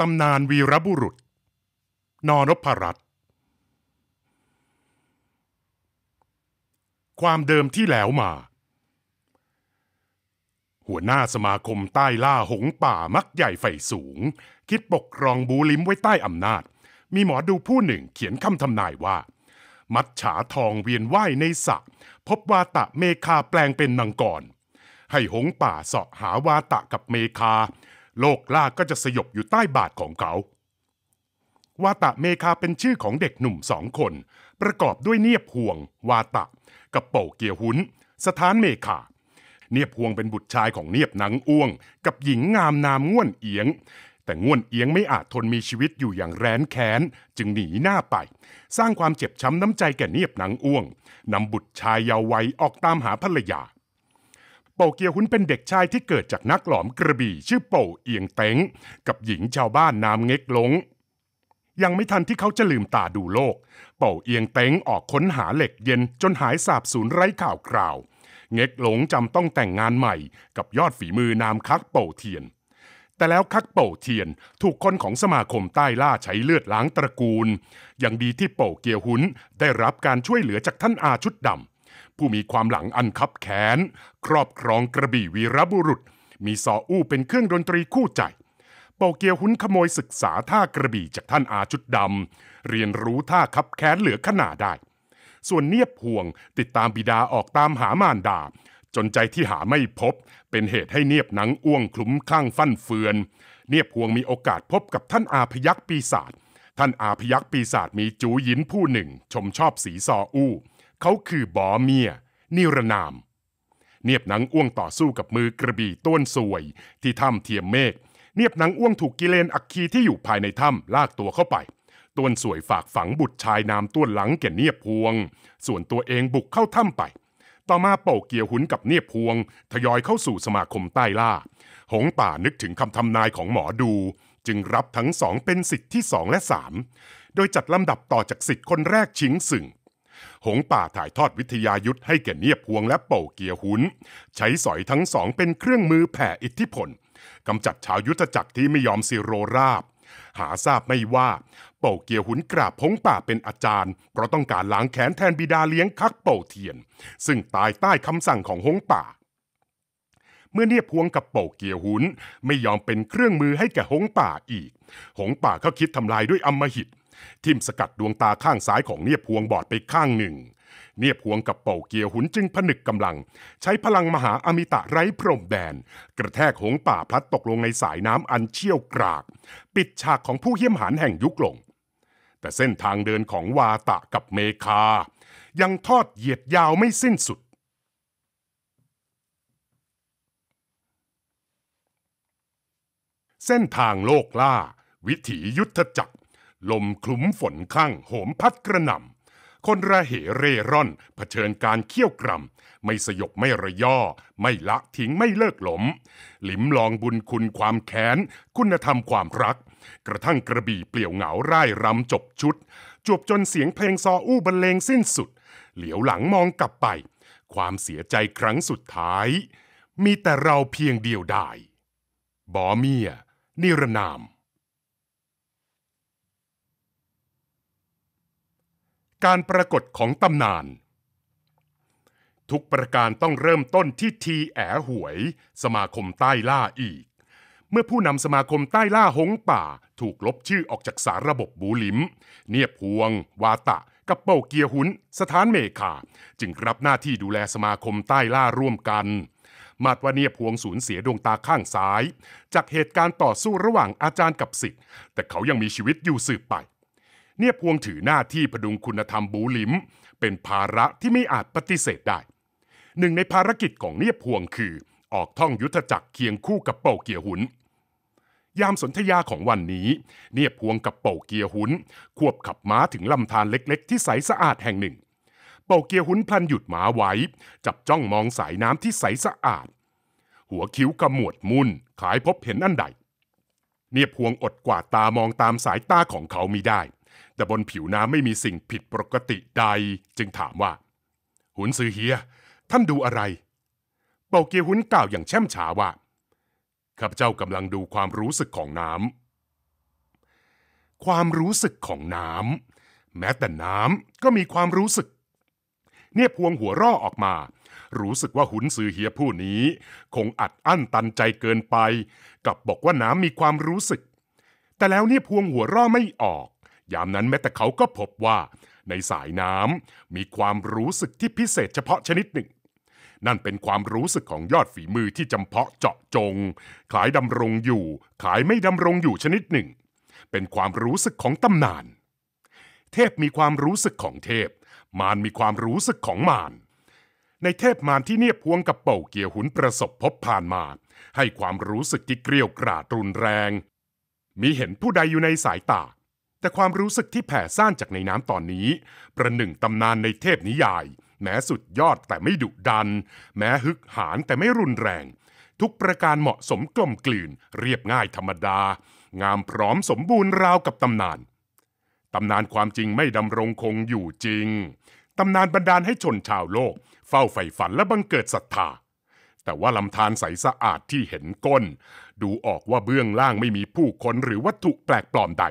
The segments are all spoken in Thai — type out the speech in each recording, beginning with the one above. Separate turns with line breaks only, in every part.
ตำนานวีรบุรุษนอนพรัตความเดิมที่แล้วมา หัวหน้าสมาคมใต้ล่าหงป่ามักใหญ่ไฟสูง คิดปกครองบูลิมไว้ใต้อำนาจ มีหมอดูผู้หนึ่งเขียนคำทำนายว่า มัดฉาทองเวียนไหวในสระพบวาตะเมคาแปลงเป็นนางกรให้หงป่าเสาะหาวาตะกับเมคาโลกล่าก็จะสยบอยู่ใต้บาทของเขา วาตะเมคาเป็นชื่อของเด็กหนุ่มสองคน ประกอบด้วยเนียบห่วง วาตะ กับโปเกียหุนสถานเมคาเนียบห่วงเป็นบุตรชายของเนียบหนังอ้วง กับหญิงงามนามง่วนเอียง แต่ง่วนเอียงไม่อาจทนมีชีวิตอยู่อย่างแร้นแค้นจึงหนีหน้าไป สร้างความเจ็บช้ำน้ำใจแก่เนียบหนังอ้วงนำบุตรชายเยาว์วัยออกตามหาภรรยาเป่าเกียวหุ้นเป็นเด็กชายที่เกิดจากนักหลอมกระบี่ชื่อเป่าเอียงเต็งกับหญิงชาวบ้านนามเง็กหลง ยังไม่ทันที่เขาจะลืมตาดูโลก เป่าเอียงเต็งออกค้นหาเหล็กเย็นจนหายสาบสูญไร้ข่าวคราวเง็กหลงจำต้องแต่งงานใหม่ กับยอดฝีมือนามคักเป่าเทียน แต่แล้วคักเป่าเทียนถูกคนของสมาคมใต้ล่าใช้เลือดล้างตระกูลยังดีที่เป่าเกียวหุ้นได้รับการช่วยเหลือจากท่านอาชุดดำผู้มีความหลังอันคับแขน ครอบครองกระบี่วีรบุรุษ มีซออู้เป็นเครื่องดนตรีคู่ใจ เป่าเกียวหุนขโมยศึกษาท่ากระบี่จากท่านอาชุดดำ เรียนรู้ท่าคับแขนเหลือขนาดได้ ส่วนเนียบห่วงติดตามบิดาออกตามหามารดา จนใจที่หาไม่พบ เป็นเหตุให้เนียบหนังอ้วงคลุ้มข้างฟั่นเฟือน เนียบห่วงมีโอกาสพบกับท่านอาพยักปีศาจท่านอาพยักปีศาจมีจูยินผู้หนึ่งชมชอบสีซออู้เขาคือบอเมีย นิรนามเนียบหนังอ้วงต่อสู้กับมือกระบี่ต้นสวย ที่ถ้ำเทียมเมฆเนียบหนังอ้วงถูกกิเลนอักคีที่อยู่ภายในถ้ำลากตัวเข้าไปต้นสวยฝากฝังบุตรชายนามต้วนหลังแก่เนียบพวง ส่วนตัวเองบุกเข้าถ้ำไป ต่อมาเป่าเกียวหุนกับเนียบพวงทยอยเข้าสู่สมาคมใต้ล่าหงป่านึกถึงคำทำนายของหมอดู จึงรับทั้งสองเป็นสิทธิ์ที่สองและสามโดยจัดลำดับต่อจากสิทธิ์คนแรกชิงสึ่งหงป่าถ่ายทอดวิทยายุทธให้แก่เนียบพวงและเป่าเกียหุนใช้สอยทั้งสองเป็นเครื่องมือแผ่อิทธิพลกำจัดชาวยุทธจักรที่ไม่ยอมสิโรราบ หาทราบไม่ว่าเป่าเกียหุนกราบพงป่าเป็นอาจารย์เพราะต้องการล้างแค้นแทนบิดาเลี้ยงคักเป่าเทียน ซึ่งตายใต้คำสั่งของหงป่า เมื่อเนียบพวงกับเป่าเกียวหุนไม่ยอมเป็นเครื่องมือให้แก่หงป่าอีก หงป่าก็คิดทำลายด้วยอำมหิตทิ่มสกัดดวงตาข้างซ้ายของเนียบพวงบอดไปข้างหนึ่ง เนียบพวงกับเป่าเกียวหุนจึงผนึกกำลังใช้พลังมหาอมิตะไร้พรมแดนกระแทกหงป่าพลัดตกลงในสายน้ำอันเชี่ยวกราก ปิดฉากของผู้เหี้ยมหานแห่งยุคลง แต่เส้นทางเดินของวาตะกับเมคา ยังทอดเหยียดยาวไม่สิ้นสุด เส้นทางโลกล่า วิถียุทธจักรลมคลุ้มฝนข้างโหมพัดกระหน่ำ คนระเหเร่ร่อนเผชิญการเคี่ยวกรำไม่สยบไม่ระยอไม่ละทิ้งไม่เลิกหลม หลิมลองบุญคุณความแค้น คุณธรรมความรัก กระทั่งกระบี่เปลี่ยวเหงาร่ายรำจบชุด จวบจนเสียงเพลงซออู้บรรเลงสิ้นสุด เหลียวหลังมองกลับไป ความเสียใจครั้งสุดท้าย มีแต่เราเพียงเดียวได้บอเมีย นิรนามการปรากฏของตำนาน ทุกประการต้องเริ่มต้นที่ทีแอหวย สมาคมใต้ล่าอีก เมื่อผู้นำสมาคมใต้ล่าหงป่า ถูกลบชื่อออกจากสารระบบบูลิมเนียบพวง วาตะ กับเป่าเกียหุนสถานเมคาจึงรับหน้าที่ดูแลสมาคมใต้ล่าร่วมกัน มาดวเนียพวงสูญเสียดวงตาข้างซ้าย จากเหตุการณ์ต่อสู้ระหว่างอาจารย์กับสิทธิ์แต่เขายังมีชีวิตอยู่สืบไปเนี่ยพวงถือหน้าที่พดุงคุณธรรมบูหลิมเป็นภาระที่ไม่อาจปฏิเสธได้ หนึ่งในภารกิจของเนี่ยพวงคือ ออกท่องยุทธจักรเคียงคู่กับเป่าเกียหุนยามสนธยาของวันนี้ เนี่ยพวงกับเป่าเกียหุน ควบขับม้าถึงลำธารเล็กๆ ที่ใสสะอาดแห่งหนึ่ง เป่าเกียหุนพลันหยุดม้าไว้ จับจ้องมองสายน้ำที่ใสสะอาด หัวคิ้วกระหมวดมุนขายพบเห็นอันใด เนี่ยพวงอดกว่าตามองตามสายตาของเขามิได้แต่บนผิวน้ำไม่มีสิ่งผิดปกติใด จึงถามว่า หุนซือเฮียท่านดูอะไร เป่าเกียหุนกล่าวอย่างแช่มฉาว่าข้าพเจ้ากำลังดูความรู้สึกของน้ำความรู้สึกของน้ำแม้แต่น้ำก็มีความรู้สึก เนี่ยพวงหัวร่อออกมา รู้สึกว่าหุนซือเฮียผู้นี้ คงอัดอั้นตันใจเกินไป กับบอกว่าน้ำมีความรู้สึก แต่แล้วเนี่ยพวงหัวร่อไม่ออกยามนั้นแม้แต่เขาก็พบว่า ในสายน้ำมีความรู้สึกที่พิเศษเฉพาะชนิดหนึ่ง นั่นเป็นความรู้สึกของยอดฝีมือที่จำเพาะเจาะจงขายดำรงอยู่ขายไม่ดำรงอยู่ชนิดหนึ่ง เป็นความรู้สึกของตำนาน เทพมีความรู้สึกของเทพ มารมีความรู้สึกของมารในเทพมารที่เนียบพวงกับเป่าเกียวหุนประสบพบผ่านมาให้ความรู้สึกที่เกลียวกราดรุนแรง มีเห็นผู้ใดอยู่ในสายตาแต่ความรู้สึกที่แผ่ซ่านจากในน้ำตอนนี้ ประหนึ่งตำนานในเทพนิยาย แม้สุดยอดแต่ไม่ดุดัน แม้ฮึกหานแต่ไม่รุนแรง ทุกประการเหมาะสมกลมกลืนเรียบง่ายธรรมดา งามพร้อมสมบูรณ์ราวกับตำนานตำนานความจริงไม่ดำรงคงอยู่จริงตำนานบันดาลให้ชนชาวโลกเฝ้าใฝ่ฝันและบังเกิดศรัทธาแต่ว่าลำธารใสสะอาดที่เห็นก้น ดูออกว่าเบื้องล่างไม่มีผู้คนหรือวัตถุแปลกปลอมใด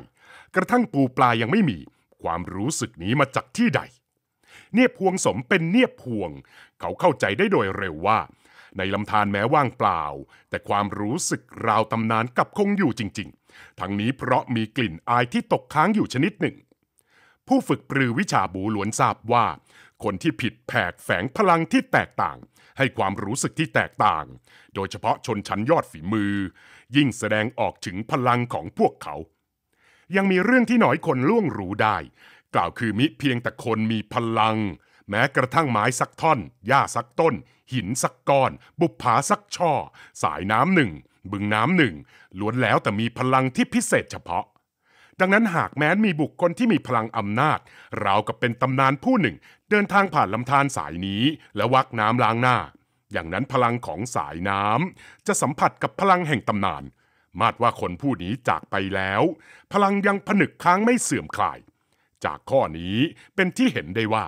กระทั่งปูปลายังไม่มีความรู้สึกนี้มาจากที่ใด เนียบพวงสมเป็นเนียบพวง เขาเข้าใจได้โดยเร็วว่า ในลำธารแม้ว่างเปล่า แต่ความรู้สึกราวตำนานกับคงอยู่จริงๆ ทั้งนี้เพราะมีกลิ่นอายที่ตกค้างอยู่ชนิดหนึ่ง ผู้ฝึกปรือวิชาบูล้วนทราบว่า คนที่ผิดแผกแฝงพลังที่แตกต่าง ให้ความรู้สึกที่แตกต่าง โดยเฉพาะชนชั้นยอดฝีมือ ยิ่งแสดงออกถึงพลังของพวกเขายังมีเรื่องที่หน่อยคนล่วงรู้ได้ กล่าวคือมิเพียงแต่คนมีพลัง แม้กระทั่งไม้สักท่อนหญ้าสักต้น หินสักก้อนบุปผาสักช่อ สายน้ำหนึ่ง บึงน้ำหนึ่งล้วนแล้วแต่มีพลังที่พิเศษเฉพาะ ดังนั้นหากแม้นมีบุคคลที่มีพลังอำนาจเรากับเป็นตำนานผู้หนึ่ง เดินทางผ่านลำธารสายนี้ และวักน้ำล้างหน้า อย่างนั้นพลังของสายน้ำจะสัมผัสกับพลังแห่งตำนานมาดว่าคนผู้นี้จากไปแล้ว พลังยังผนึกค้างไม่เสื่อมคลาย จากข้อนี้เป็นที่เห็นได้ว่า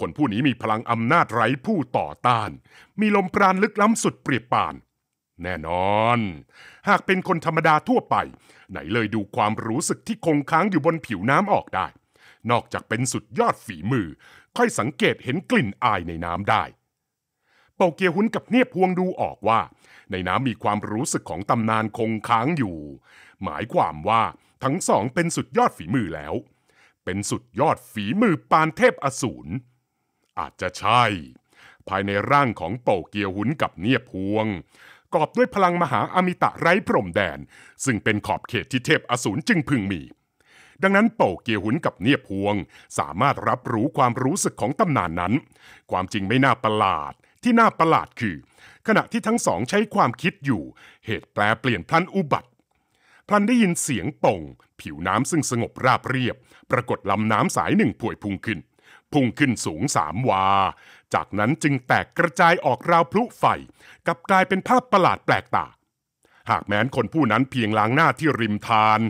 คนผู้นี้มีพลังอำนาจไร้ผู้ต่อต้าน มีลมปราณลึกล้ำสุดเปรียบปาน แน่นอน หากเป็นคนธรรมดาทั่วไป ไหนเลยดูความรู้สึกที่คงค้างอยู่บนผิวน้ำออกได้ นอกจากเป็นสุดยอดฝีมือ ค่อยสังเกตเห็นกลิ่นอายในน้ำได้ เปาเกียหุนกับเนียบพวงดูออกว่าในน้ำมีความรู้สึกของตำนานคงค้างอยู่ หมายความว่าทั้งสองเป็นสุดยอดฝีมือแล้ว เป็นสุดยอดฝีมือปานเทพอสูรอาจจะใช่ ภายในร่างของโป่เกียวหุนกับเนียบพวง กอบด้วยพลังมหาอมิตะไร้พรมแดน ซึ่งเป็นขอบเขตที่เทพอสูรจึงพึงมี ดังนั้นเป่าเกียวหุนกับเนียบพวงสามารถรับรู้ความรู้สึกของตำนานนั้น ความจริงไม่น่าประหลาดที่น่าประหลาดคือขณะที่ทั้งสองใช้ความคิดอยู่ เหตุแปลเปลี่ยนพลันอุบัติพลันได้ยินเสียงป่ง ผิวน้ำซึ่งสงบราบเรียบ ปรากฏลำน้ำสายหนึ่งพวยพุ่งขึ้น พุ่งขึ้นสูงสามวา จากนั้นจึงแตกกระจายออกราวพลุไฟกับกลายเป็นภาพประหลาดแปลกตา หากแม้นคนผู้นั้นเพียงล้างหน้าที่ริมทาน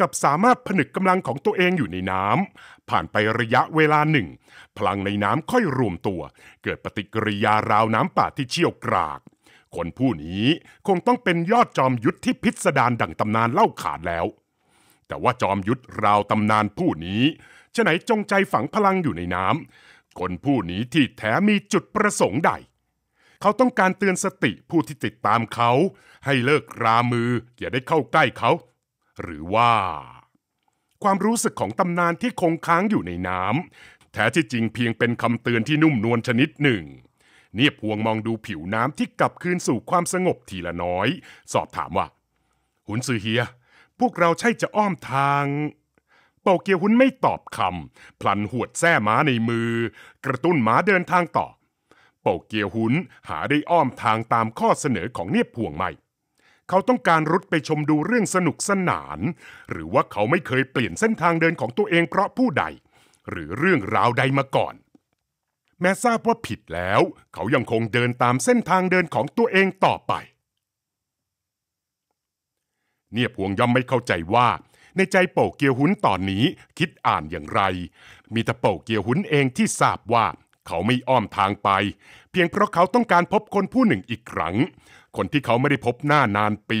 กับสามารถผนึกกำลังของตัวเองอยู่ในน้ำผ่านไประยะเวลาหนึ่งพลังในน้ำค่อยรวมตัว เกิดปฏิกิริยาราวน้ำป่าที่เชี่ยวกราก คนผู้นี้คงต้องเป็นยอดจอมยุทธที่พิสดารดั่งตำนานเล่าขานแล้ว แต่ว่าจอมยุทธราวตำนานผู้นี้ะไหนจงใจฝังพลังอยู่ในน้ำคนผู้นี้ที่แท้มีจุดประสงค์ใดเขาต้องการเตือนสติผู้ที่ติดตามเขา ให้เลิกรามืออย่าได้เข้าใกล้เขา หรือว่าความรู้สึกของตำนานที่คงค้างอยู่ในน้ำแท้ที่จริงเพียงเป็นคำเตือนที่นุ่มนวลชนิดหนึ่ง เนียบพวงมองดูผิวน้ำที่กลับคืนสู่ความสงบทีละน้อย สอบถามว่า หุนซือเฮีย พวกเราใช่จะอ้อมทางเป่าเกียวหุนไม่ตอบคำพลันหวดแส้ม้าในมือ กระตุ้นม้าเดินทางต่อเป่าเกียวหุนหาได้อ้อมทางตามข้อเสนอของเนียบพวงไม่เขาต้องการรุดไปชมดูเรื่องสนุกสนาน หรือว่าเขาไม่เคยเปลี่ยนเส้นทางเดินของตัวเองเพราะผู้ใด หรือเรื่องราวใดมาก่อน แม้ทราบว่าผิดแล้ว เขายังคงเดินตามเส้นทางเดินของตัวเองต่อไป เนี่ยพวงย่อมไม่เข้าใจว่า ในใจโป่เกียวหุนตอนนี้คิดอ่านอย่างไร มีแต่โป่เกียวหุนเองที่ทราบว่า เขาไม่อ้อมทางไป เพียงเพราะเขาต้องการพบคนผู้หนึ่งอีกครั้งคนที่เขาไม่ได้พบหน้านานปี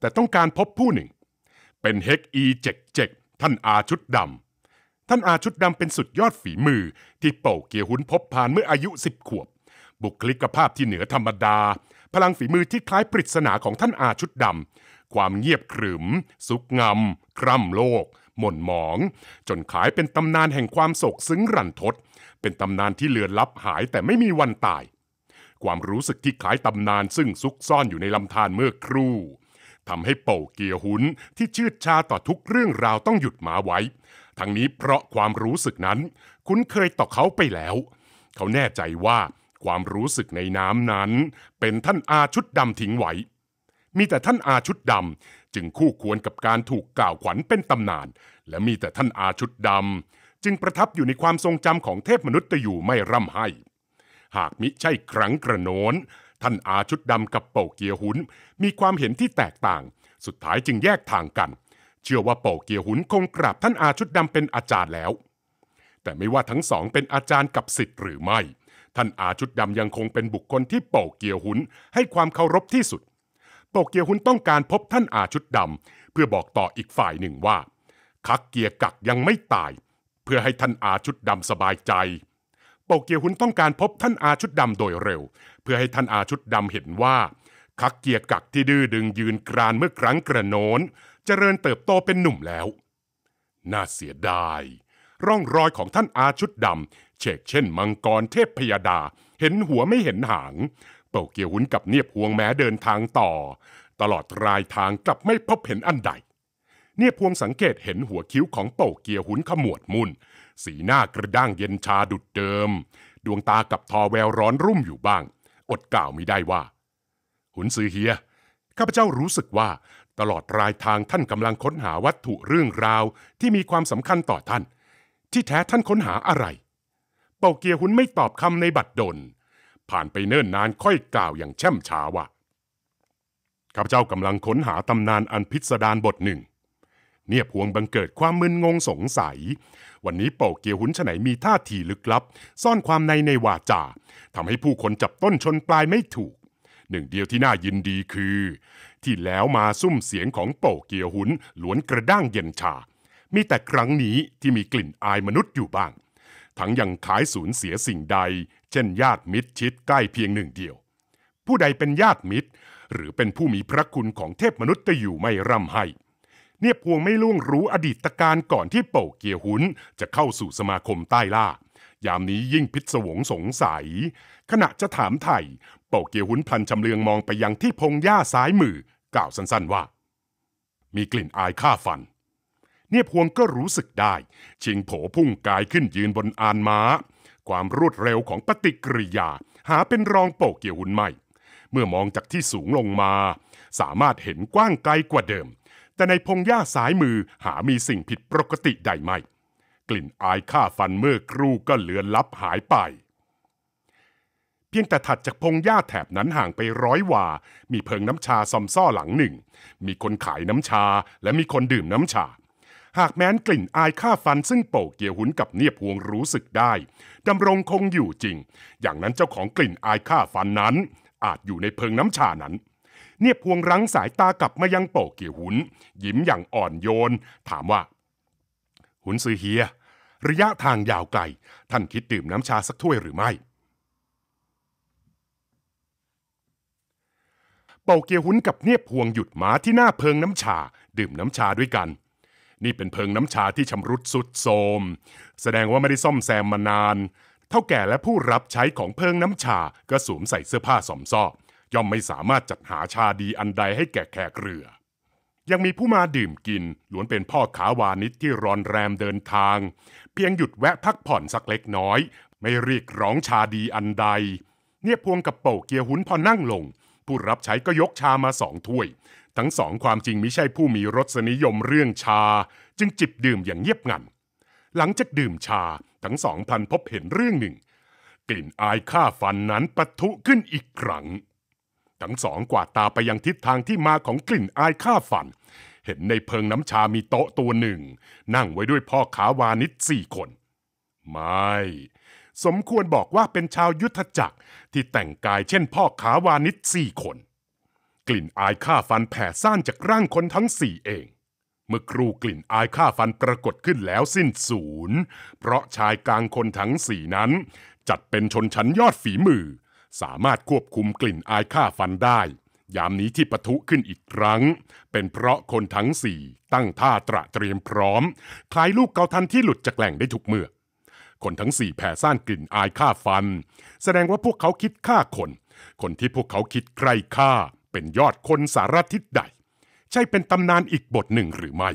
แต่ต้องการพบผู้หนึ่ง เป็นเฮกอีเจ็กเจ็กท่านอาชุดดำท่านอาชุดดำเป็นสุดยอดฝีมือที่เป่าเกียหุนพบผ่านเมื่ออายุสิบขวบ บุคลิกภาพที่เหนือธรรมดา พลังฝีมือที่คล้ายปริศนาของท่านอาชุดดำความเงียบขรึม สุกงำคร่ำโลก หม่นหมอง จนขายเป็นตำนานแห่งความโศกซึ้งรันทด เป็นตำนานที่เลือนลับหายแต่ไม่มีวันตายความรู้สึกที่คล้ายตำนาน ซึ่งซุกซ่อนอยู่ในลำธารเมื่อครู่ทำให้เป่าเกียหุนที่ชืดชาต่อทุกเรื่องราวต้องหยุดหมาไว้ ทั้งนี้เพราะความรู้สึกนั้นคุ้นเคยต่อเขาไปแล้ว เขาแน่ใจว่าความรู้สึกในน้ำนั้น เป็นท่านอาชุดดำทิ้งไว้ มีแต่ท่านอาชุดดำจึงคู่ควรกับการถูกกล่าวขวัญเป็นตำนาน และมีแต่ท่านอาชุดดำจึงประทับอยู่ในความทรงจำของเทพมนุษย์อยู่ไม่ร่ำไห้หากมิใช่ครั้งกระโน้นท่าน อาชุดดำกับเป่าเกียหุนมีความเห็นที่แตกต่าง สุดท้ายจึงแยกทางกัน เชื่อว่าเป่าเกียหุนคงกราบท่านอาชุดดำเป็นอาจารย์แล้ว แต่ไม่ว่าทั้งสองเป็นอาจารย์กับสิทธิ์หรือไม่ ท่านอาชุดดำยังคงเป็นบุคคลที่เป่าเกียหุนให้ความเคารพที่สุดเป่าเกียหุนต้องการพบท่านอาชุดดำเพื่อบอกต่ออีกฝ่ายหนึ่งว่าคักเกียกักยังไม่ตาย เพื่อให้ท่านอาชุดดำสบายใจโปเกียวหุนต้องการพบท่านอาชุดดำโดยเร็ว เพื่อให้ท่านอาชุดดำเห็นว่าคักเกียกักที่ดื้อดึงยืนกรานเมื่อครั้งกระโนนจเจริญเติบโตเป็นหนุ่มแล้วน่าเสียดายร่องรอยของท่านอาชุดดำเชกเช่นมังกรเทพพยาดาเห็นหัวไม่เห็นหางโปเกียวหุนกับเนียบหวงแม้เดินทางต่อ ตลอดรายทางกลับไม่พบเห็นอันใด เนี่ยพวงสังเกตเห็นหัวคิ้วของเป่าเกียหุนขมวดมุนสีหน้ากระด้างเย็นชาดุดเดิม ดวงตากับทอแววร้อนรุ่มอยู่บ้าง อดกล่าวไม่ได้ว่า หุนซือเฮีย ข้าพเจ้ารู้สึกว่า ตลอดรายทางท่านกำลังค้นหาวัตถุเรื่องราวที่มีความสำคัญต่อท่าน ที่แท้ท่านค้นหาอะไร เป่าเกียหุนไม่ตอบคำในบัดดล ผ่านไปเนิ่นนานค่อยกล่าวอย่างแช่มช้าว่าข้าพเจ้ากำลังค้นหาตำนานอันพิสดารบทหนึ่ง เนี่ยพวงบังเกิดความมึนงงสงสัยวันนี้เป่าเกียวหุนฉไหนมีท่าทีลึกลับ ซ่อนความในในวาจาทำให้ผู้คนจับต้นชนปลายไม่ถูก หนึ่งเดียวที่น่ายินดีคือ ที่แล้วมาซุ่มเสียงของเป่าเกียวหุนล้วนกระด้างเย็นชา มีแต่ครั้งนี้ที่มีกลิ่นอายมนุษย์อยู่บ้างทั้งยังขายสูญเสียสิ่งใด เช่นญาติมิตรชิดใกล้เพียงหนึ่งเดียว ผู้ใดเป็นญาติมิตร หรือเป็นผู้มีพระคุณของเทพมนุษย์จะอยู่ไม่ร่ำให้เนี่ยพวงไม่ล่วงรู้อดีตการก่อนที่โป่เกียหุนจะเข้าสู่สมาคมใต้ล่า ยามนี้ยิ่งพิศวงสงสัย ขณะจะถามไถ่เป่าเกียวหุนพลันชำเลืองมองไปยังที่พงหญ้าซ้ายมือ กล่าวสั้นๆว่า มีกลิ่นอายข้าฟัน เนี่ยพวงก็รู้สึกได้ ชิงโผพุ่งกายขึ้นยืนบนอานมา้า ความรวดเร็วของปฏิกิริยาหาเป็นรองเป่าเกียวหุนไม่ เมื่อมองจากที่สูงลงมา สามารถเห็นกว้างไกลกว่าเดิมแต่ในพงหญ้าสายมือหามีสิ่งผิดปกติใดไม่กลิ่นอายข้าฟันเมื่อครู่ก็เลือนลับหายไป เพียงแต่ถัดจากพงหญ้าแถบนั้นห่างไปร้อยว่ามีเพิงน้ำชาซอมซ่อหลังหนึ่ง มีคนขายน้ำชาและมีคนดื่มน้ำชา หากแม้นกลิ่นอายข้าฟันซึ่งโป่เกี่ยวหุนกับเนียบหวงรู้สึกได้ดำรงคงอยู่จริง อย่างนั้นเจ้าของกลิ่นอายข้าฟันนั้นอาจอยู่ในเพิงน้ำชานั้นเนี่ยพวงรั้งสายตากลับมายังโปเกียวหุนยิ้มอย่างอ่อนโยน ถามว่า หุนซือเฮียระยะทางยาวไกลท่านคิดดื่มน้ำชาสักถ้วยหรือไม่ เป่าเกียวหุนกับเนียบพวงหยุดหมาที่หน้าเพิงน้ำชา ดื่มน้ำชาด้วยกัน นี่เป็นเพิงน้ำชาที่ชำรุดสุดโทมแสดงว่าไม่ได้ซ่อมแซมมานาน เท่าแก่และผู้รับใช้ของเพิงน้ำชาก็สวมใส่เสื้อผ้าสอมซ่อย่อมไม่สามารถจัดหาชาดีอันใดให้แก่แขกเรือ ยังมีผู้มาดื่มกิน ล้วนเป็นพ่อขาวานิชที่รอนแรมเดินทาง เพียงหยุดแวะพักผ่อนสักเล็กน้อย ไม่เรียกร้องชาดีอันใด เนี่ยพวงกับเป่าเกียหุนพอนั่งลง ผู้รับใช้ก็ยกชามาสองถ้วย ทั้งสองความจริงไม่ใช่ผู้มีรสนิยมเรื่องชา จึงจิบดื่มอย่างเงียบงัน หลังจากดื่มชาทั้งสองพันพบเห็นเรื่องหนึ่ง กลิ่นอายข้าฟันนั้นปะทุขึ้นอีกครั้งทั้งสองกวาดตาไปยังทิศทางที่มาของกลิ่นอายข้าฝัน เห็นในเพิงน้ำชามีโต๊ะตัวหนึ่ง นั่งไว้ด้วยพ่อขาวานิชสี่คน ไม่ สมควรบอกว่าเป็นชาวยุทธจักรที่แต่งกายเช่นพ่อขาวานิชสี่คน กลิ่นอายข้าฟันแผ่ซ่านจากร่างคนทั้งสี่เอง เมื่อครูกลิ่นอายข้าฟันปรากฏขึ้นแล้วสิ้นศูนย์เพราะชายกลางคนทั้งสี่นั้น จัดเป็นชนชั้นยอดฝีมือสามารถควบคุมกลิ่นอายฆ่าฟันได้ ยามนี้ที่ปะทุขึ้นอีกครั้ง เป็นเพราะคนทั้งสี่ ตั้งท่าตระเตรียมพร้อม คลายลูกเกาทันที่หลุดจากแหล่งได้ทุกเมื่อ คนทั้งสี่แผ่ซ่านกลิ่นอายฆ่าฟัน แสดงว่าพวกเขาคิดฆ่าคน คนที่พวกเขาคิดใครฆ่าเป็นยอดคนสารทิศใด ใช่เป็นตำนานอีกบทหนึ่งหรือไม่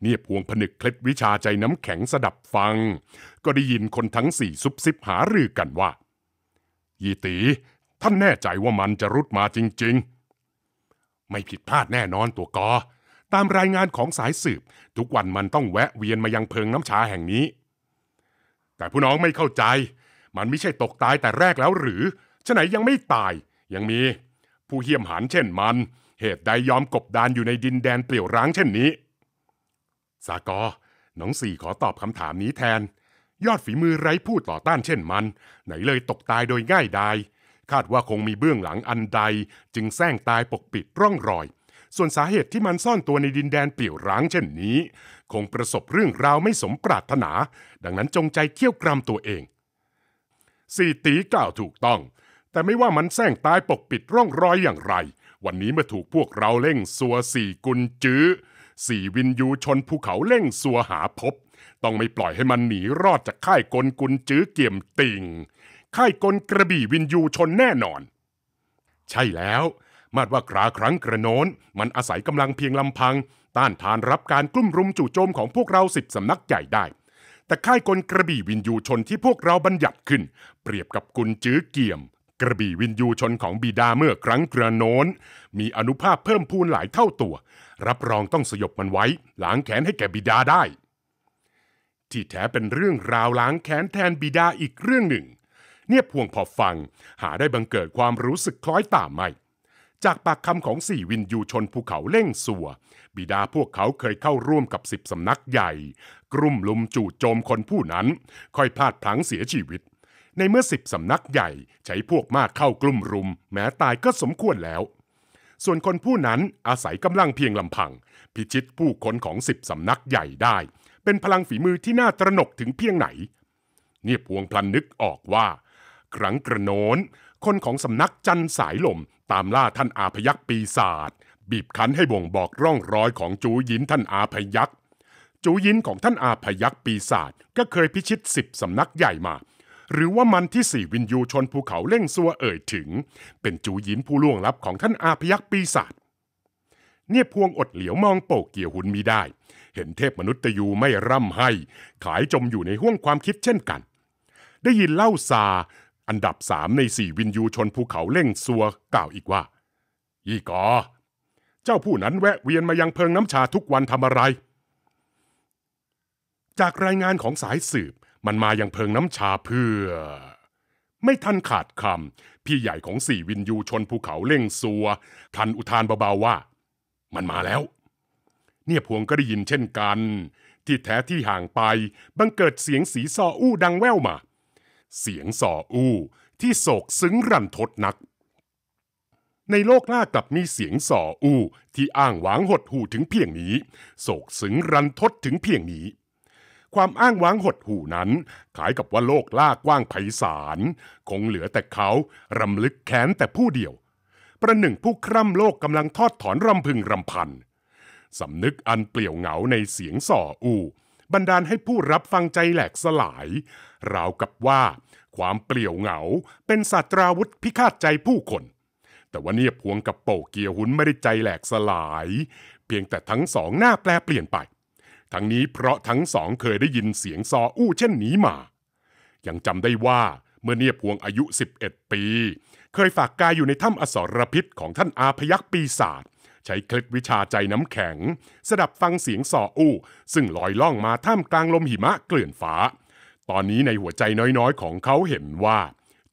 เนียบพวงผนึกเคล็ดวิชาใจน้ำแข็งสดับฟัง ก็ได้ยินคนทั้งสี่ซุบซิบหารือกันว่ายีตี ท่านแน่ใจว่ามันจะรุดมาจริง ๆ ไม่ผิดพลาดแน่นอนตัวกอ ตามรายงานของสายสืบ ทุกวันมันต้องแวะเวียนมายังเพิงน้ำชาแห่งนี้ แต่ผู้น้องไม่เข้าใจ มันไม่ใช่ตกตายแต่แรกแล้วหรือ ฉะไหนยังไม่ตาย ยังมี ผู้เหี้ยมหานเช่นมัน เหตุใดยอมกบดานอยู่ในดินแดนเปลี่ยวร้างเช่นนี้สากอ น้องสี่ขอตอบคำถามนี้แทนยอดฝีมือไร้ผู้ต่อต้านเช่นมัน ไหนเลยตกตายโดยง่ายดายคาดว่าคงมีเบื้องหลังอันใดจึงแซงตายปกปิดร่องรอย ส่วนสาเหตุที่มันซ่อนตัวในดินแดนเปี่ยวร้างเช่นนี้ คงประสบเรื่องราวไม่สมปรารถนา ดังนั้นจงใจเที่ยวกรมตัวเองสี่ตีกล่าวถูกต้อง แต่ไม่ว่ามันแซงตายปกปิดร่องรอยอย่างไร วันนี้เมื่อถูกพวกเราเล่งสัวสี่กุญจื้อสี่วินยูชนภูเขาเล่งสัวหาพบต้องไม่ปล่อยให้มันหนีรอดจากค่ายกลกุลจื้อเกี่ยมติง ค่ายกลกระบี่วินยูชนแน่นอน ใช่แล้ว มาดว่าคราครั้งกระโน้นมันอาศัยกำลังเพียงลำพัง ต้านทานรับการกลุ่ม รุมจู่โจมของพวกเราสิบสำนักใหญ่ได้ แต่ค่ายกลกระบี่วินยูชนที่พวกเราบัญญัติขึ้น เปรียบกับกุลจื้อเกี่ยม กระบี่วินยูชนของบีดาเมื่อครั้งกระโน้นมีอนุภาพเพิ่มพูนหลายเท่าตัว รับรองต้องสยบมันไว้หลางแขนให้แก่บิดาได้ที่แท้เป็นเรื่องราวล้างแค้นแทนบิดาอีกเรื่องหนึ่ง เนี่ยพวงพอฟังหาได้บังเกิดความรู้สึกคล้อยตามไม่จากปากคำของสี่วินยูชนภูเขาเล่งสัว บิดาพวกเขาเคยเข้าร่วมกับสิบสำนักใหญ่ กลุ่มลุมจู่โจมคนผู้นั้นค่อยพลาดพลั้งเสียชีวิต ในเมื่อสิบสำนักใหญ่ใช้พวกมากเข้ากลุ่มรุม แม้ตายก็สมควรแล้ว ส่วนคนผู้นั้นอาศัยกำลังเพียงลำพัง พิชิตผู้คนของสิบสำนักใหญ่ได้เป็นพลังฝีมือที่น่าตระหนกถึงเพียงไหน เนี่ย พวงพลันนึกออกว่า ครั้งกระโน้นคนของสำนักจันสายลมตามล่าท่านอาพยักปีศาจบีบคั้นให้บ่งบอกร่องรอยของจูยินท่านอาพยักจูยินของท่านอาพยักปีศาจก็เคยพิชิตสิบสำนักใหญ่มา หรือว่ามันที่สี่วินยูชนภูเขาเล่งซัวเอ่ยถึง เป็นจูยินผู้ล่วงลับของท่านอาพยักปีศาจเนี่ยพวงอดเหลียวมองโปกเกี่ยวหุนมีได้เห็นเทพมนุษย์ตยูไม่ร่ำให้ ขายจมอยู่ในห้วงความคิดเช่นกัน ได้ยินเล่าซาอันดับสามในสี่วินยูชนภูเขาเล่งซัว กล่าวอีกว่ายี่กอเจ้าผู้นั้นแวะเวียนมายังเพิงน้ำชาทุกวันทำอะไร จากรายงานของสายสืบมันมายังเพิงน้ำชาเพื่อไม่ทันขาดคำพี่ใหญ่ของสี่วินยูชนภูเขาเล่งซัวทันอุทานเบาๆว่า มันมาแล้วเนี่ยพวงก็ได้ยินเช่นกัน ที่แท้ที่ห่างไป บังเกิดเสียงสีซออู้ดังแว่วมา เสียงซออู้ที่โศกซึ้งรันทดนัก ในโลกล่ากลับมีเสียงสออู้ที่อ้างหวางหดหูถึงเพียงนี้ โศกซึ้งรันทดถึงเพียงนี้ ความอ้างว้างหดหู่นั้นขายกับว่าโลกล่ากกว้างไพศาล คงเหลือแต่เขารำลึกแค้นแต่ผู้เดียวประหนึ่งผู้คร่ำโลกกำลังทอดถอนรำพึงรำพันสำนึก อันเปลี่ยวเหงาในเสียงส่ออูบันดาลให้ผู้รับฟังใจแหลกสลาย ราวกับว่า ความเปลี่ยวเหงาเป็นศาสตราวุธพิฆาตใจผู้คน แต่ว่าเนี่ยพวงกับโปเกียวหุนไม่ได้ใจแหลกสลาย เพียงแต่ทั้งสองหน้าแปลเปลี่ยนไป ทั้งนี้เพราะทั้งสองเคยได้ยินเสียงซออู้เช่นนี้มา ยังจำได้ว่าเมื่อเนี่ยพวงอายุ 11 ปี เคยฝากกายอยู่ในถ้ำอสรพิษของท่านอาพยักปีศาจใช้คลิปวิชาใจน้ำแข็ง สดับฟังเสียงสออู้ซึ่งลอยล่องมาท่ามกลางลมหิมะเกลื่อนฟ้า ตอนนี้ในหัวใจน้อยๆ ของเขาเห็นว่า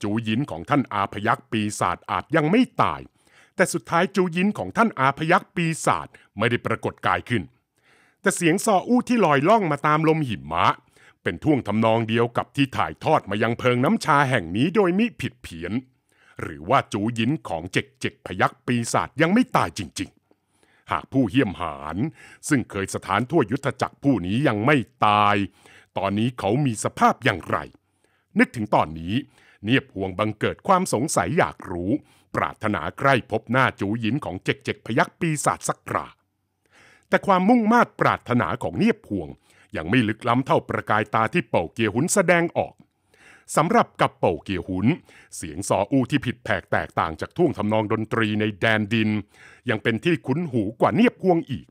จูยินของท่านอาพยักปีศาจอาจยังไม่ตาย แต่สุดท้ายจูยินของท่านอาพยักปีศาจไม่ได้ปรากฏกายขึ้น แต่เสียงสออู้ที่ลอยล่องมาตามลมหิมะ เป็นท่วงทำนองเดียวกับที่ถ่ายทอดมายังเพิงน้ำชาแห่งนี้โดยมิผิดเพี้ยน หรือว่าจูยินของเจ็กเจ็กพยักปีศาจยังไม่ตายจริงๆหากผู้เหี้ยมหานซึ่งเคยสถานทั่วยุทธจักรผู้นี้ยังไม่ตาย ตอนนี้เขามีสภาพอย่างไร นึกถึงตอนนี้ เนียบห่วงบังเกิดความสงสัยอยากรู้ ปรารถนาใกล้พบหน้าจูหยินของเจกเจกพยักปีศาจสักกรา แต่ความมุ่งมา่ปรารถนาของเนียบห่วง ยังไม่ลึกล้ำเท่าประกายตาที่เป่าเกียหุนแสดงออกสำหรับกับเป่าเกียหุน เสียงซออูที่ผิดแผกแตกต่างจากท่วงทำนองดนตรีในแดนดิน ยังเป็นที่คุ้นหูกว่าเนียบพวงอีก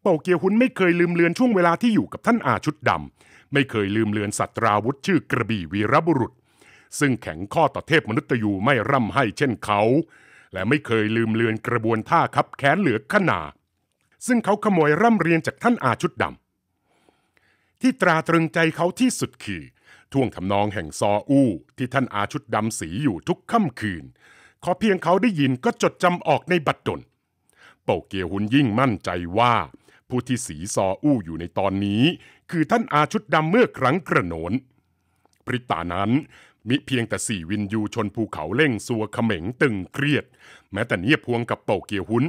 เป่าเกียหุนไม่เคยลืมเลือนช่วงเวลาที่อยู่กับท่านอาชุดดำไม่เคยลืมเลือนสัตราวุธชื่อกระบี่วีรบุรุษ ซึ่งแข็งข้อต่อเทพมนุษยูไม่ร่ำให้เช่นเขา และไม่เคยลืมเลือนกระบวนท่าคับแขนเหลือขนา ซึ่งเขาขโมยร่ำเรียนจากท่านอาชุดดำที่ตราตรึงใจเขาที่สุดคือท่วงทำนองแห่งซออู้ ที่ท่านอาชุดดำสีอยู่ทุกค่ำคืน ขอเพียงเขาได้ยินก็จดจำออกในบัดดลเป่าเกียวหุนยิ่งมั่นใจว่าผู้ที่สีซออู้อยู่ในตอนนี้ คือท่านอาชุดดำเมื่อครั้งกระโนนปริตานั้น มิเพียงแต่สี่วินยูชนภูเขาเล่งสัวเขม็งตึงเครียด แม้แต่เนียพวงกับเป่าเกียวหุน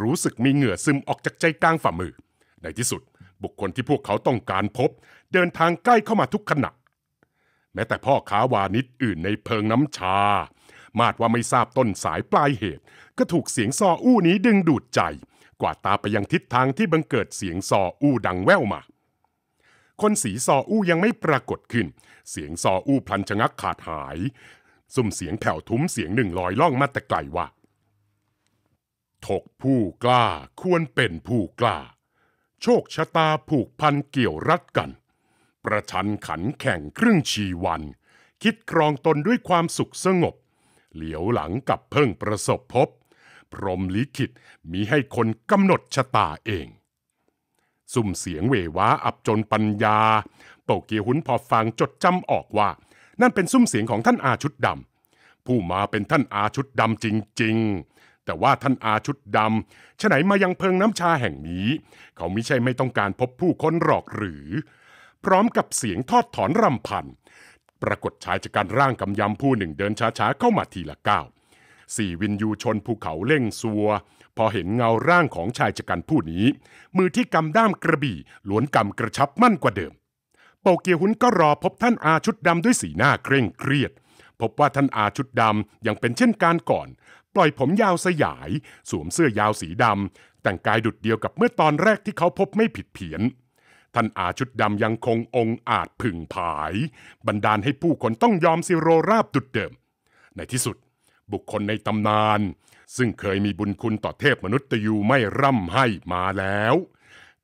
รู้สึกมีเหงื่อซึมออกจากใจกลางฝ่ามือในที่สุด บุคคลที่พวกเขาต้องการพบ เดินทางใกล้เข้ามาทุกขณะแม้แต่พ่อค้าวานิชอื่นในเพิงน้ำชา มาดว่าไม่ทราบต้นสายปลายเหตุ ก็ถูกเสียงซออู้นี้ดึงดูดใจ กว่าตาไปยังทิศทางที่บังเกิดเสียงซออู้ดังแว่วมา คนสีซออู้ยังไม่ปรากฏขึ้น เสียงซออู้พลันชะงักขาดหาย สุ่มเสียงแผ่วทุ้มเสียงหนึ่งลอยล่องมาแต่ไกลว่าถกผู้กล้าควรเป็นผู้กล้า โชคชะตาผูกพันเกี่ยวรัดกันประชันขันแข่งครึ่งชีวัน คิดครองตนด้วยความสุขสงบ เหลียวหลังกับเพิ่งประสบพบพรมลิขิตมีให้คนกำหนดชะตาเองสุ่มเสียงเวว้าอับจนปัญญา โตเกียหุนพอฟังจดจำออกว่า นั่นเป็นซุ้มเสียงของท่านอาชุดดำ ผู้มาเป็นท่านอาชุดดำจริงๆ แต่ว่าท่านอาชุดดำฉไหนมายังเพิงน้ำชาแห่งนี้ เขามิใช่ไม่ต้องการพบผู้คนหรอกหรือพร้อมกับเสียงทอดถอนรำพัน ปรากฏชายจัการร่างกำยำผู้หนึ่งเดินช้าๆ เข้ามาทีละก้าวสี่วินยูชนภูเขาเล่งซัว พอเห็นเงาร่างของชายจักันผู้นี้ มือที่กำด้ามกระบี่ล้วนกำกระชับมั่นกว่าเดิม เปาเกียวหุนก็รอพบท่านอาชุดดำด้วยสีหน้าเคร่งเครียด พบว่าท่านอาชุดดำยังเป็นเช่นการก่อน ปล่อยผมยาวสยาย สวมเสื้อยาวสีดำแต่งกายดุดเดียวกับเมื่อตอนแรกที่เขาพบไม่ผิดเพี้ยนท่านอาชุดดำยังคงองอาจผึ่งผาย บันดาลให้ผู้คนต้องยอมซิโรราบดุดเดิม ในที่สุด บุคคลในตำนานซึ่งเคยมีบุญคุณต่อเทพมนุษย์ตยูไม่ร่ำให้มาแล้ว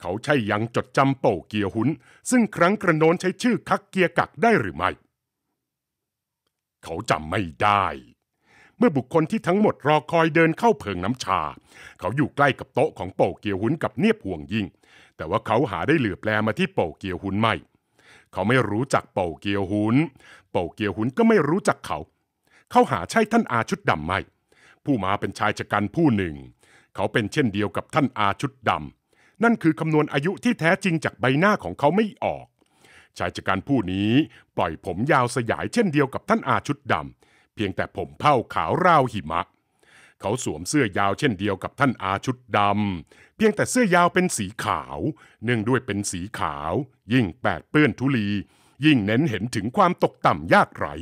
เขาใช่ยังจดจำโป่เกียหุนซึ่งครั้งกระโนนใช้ชื่อคักเกียกักได้หรือไม่ เขาจำไม่ได้ เมื่อบุคคลที่ทั้งหมดรอคอยเดินเข้าเพิงน้ำชา เขาอยู่ใกล้กับโต๊ะของโป่เกียหุนกับเนียบห่วงยิ่งแต่ว่าเขาหาได้เหลือบแลมาที่เป่าเกียวหุนไม่ เขาไม่รู้จักเป่าเกียวหุนเป่าเกียวหุนก็ไม่รู้จักเขา เขาหาใช่ท่านอาชุดดำไม่ผู้มาเป็นชายชะกันผู้หนึ่ง เขาเป็นเช่นเดียวกับท่านอาชุดดำ นั่นคือคำนวณอายุที่แท้จริงจากใบหน้าของเขาไม่ออก ชายชะกันผู้นี้ปล่อยผมยาวสยายเช่นเดียวกับท่านอาชุดดำเพียงแต่ผมเผ่าขาวราวหิมะเขาสวมเสื้อยาวเช่นเดียวกับท่านอาชุดดำ เพียงแต่เสื้อยาวเป็นสีขาว เนื่องด้วยเป็นสีขาว ยิ่งแปดเปื้อนทุลี ยิ่งเน้นเห็นถึงความตกต่ำยากไร้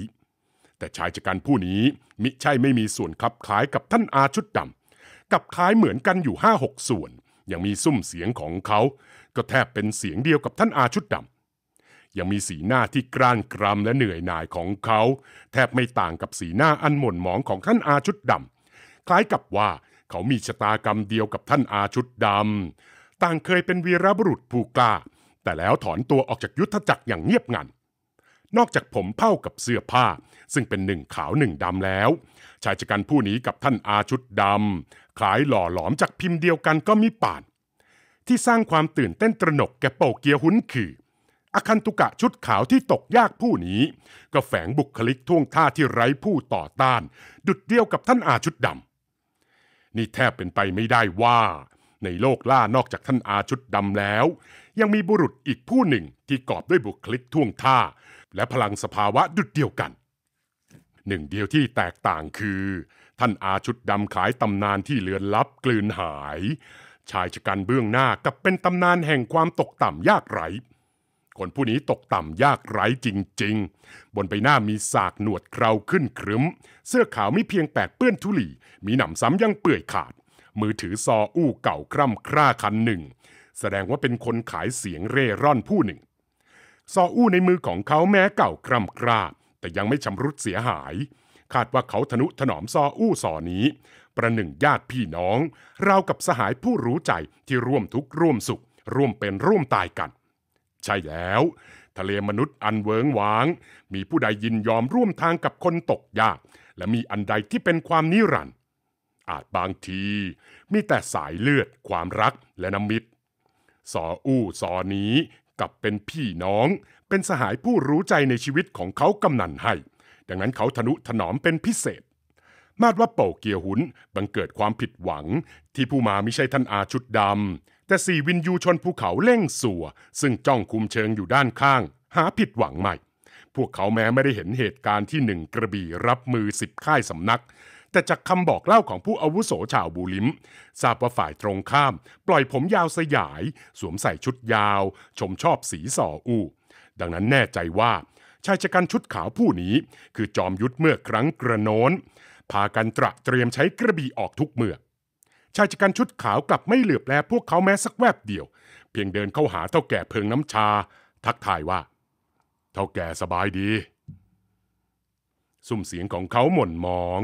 แต่ชายจัการผู้นี้มิใช่ไม่มีส่วนคับคล้ายกับท่านอาชุดดำกับคล้ายเหมือนกันอยู่ห้าหกส่วน ยังมีซุ้มเสียงของเขา ก็แทบเป็นเสียงเดียวกับท่านอาชุดดำ ยังมีสีหน้าที่กร้านกรำและเหนื่อยหน่ายของเขา แทบไม่ต่างกับสีหน้าอันหม่นหมองของท่านอาชุดดำคล้ายกับว่าเขามีชะตากรรมเดียวกับท่านอาชุดดำต่างเคยเป็นวีรบุรุษผู้กล้า แต่แล้วถอนตัวออกจากยุทธจักรอย่างเงียบงันนอกจากผมเผ้ากับเสื้อผ้าซึ่งเป็นหนึ่งขาวหนึ่งดำแล้วชายชะกันผู้นี้กับท่านอาชุดดำคล้ายหล่อหลอมจากพิมพ์เดียวกันก็มีป่านที่สร้างความตื่นเต้นตระหนกแกโปเกียหุนคืออาคันตุกะชุดขาวที่ตกยากผู้นี้ ก็แฝงบุคลิกท่วงท่าที่ไร้ผู้ต่อต้าน ดุดเดียวกับท่านอาชุดดำนี่แทบเป็นไปไม่ได้ว่า ในโลกล่านอกจากท่านอาชุดดำแล้ว ยังมีบุรุษอีกผู้หนึ่งที่กอบด้วยบุคลิกท่วงท่า และพลังสภาวะดุดเดียวกันหนึ่งเดียวที่แตกต่างคือ ท่านอาชุดดำขายตำนานที่เลือนลับกลืนหาย ชายชะกันเบื้องหน้ากับเป็นตำนานแห่งความตกต่ำยากไร้คนผู้นี้ตกต่ำยากไร้จริงๆ บนใบหน้ามีสากหนวดเคราขึ้นครึ้ม เสื้อขาวไม่เพียงแปดเปื้อนทุลี มีหนำซ้ำยังเปื่อยขาด มือถือซออู้เก่าคร่ำคร่าคันหนึ่ง แสดงว่าเป็นคนขายเสียงเร่ร่อนผู้หนึ่ง ซออู้ในมือของเขาแม้เก่าคร่ำคร่าแต่ยังไม่ชำรุดเสียหาย คาดว่าเขาทนุถนอมซออู้ซอนี้ ประหนึ่งญาติพี่น้อง ราวกับสหายผู้รู้ใจที่ร่วมทุกข์ร่วมสุข ร่วมเป็นร่วมตายกันใช่แล้วทะเลมนุษย์อันเวิงหวาง มีผู้ใดยินยอมร่วมทางกับคนตกยาก และมีอันใดที่เป็นความนิรันดร์อาจบางที มีแต่สายเลือด ความรักและน้ำมิตรสออู้สอนี้กับเป็นพี่น้อง เป็นสหายผู้รู้ใจในชีวิตของเขากำนันให้ ดังนั้นเขาทนุถนอมเป็นพิเศษ มาดว่าเป่าเกียวหุนบังเกิดความผิดหวังที่ผู้มาไม่ใช่ท่านอาชุดดำแต่สี่วินยูชนภูเขาเล่งสัว ซึ่งจ้องคุมเชิงอยู่ด้านข้าง หาผิดหวังใหม่ พวกเขาแม้ไม่ได้เห็นเหตุการณ์ที่หนึ่งกระบี่รับมือสิบค่ายสำนัก แต่จากคำบอกเล่าของผู้อาวุโสชาวบูลิมทราบว่าฝ่ายตรงข้าม ปล่อยผมยาวสยาย สวมใส่ชุดยาว ชมชอบสีสออู ดังนั้นแน่ใจว่าชายชะกันชุดขาวผู้นี้ คือจอมยุทธเมื่อครั้งกระโน้นพากันตระเตรียมใช้กระบี่ออกทุกเมื่อชายชะกันชุดขาวกลับไม่เหลือบแลพวกเขาแม้สักแวบเดียว เพียงเดินเข้าหาเท่าแก่เพิงน้ำชา ทักทายว่า เท่าแก่สบายดี สุ่มเสียงของเขาหม่นหมอง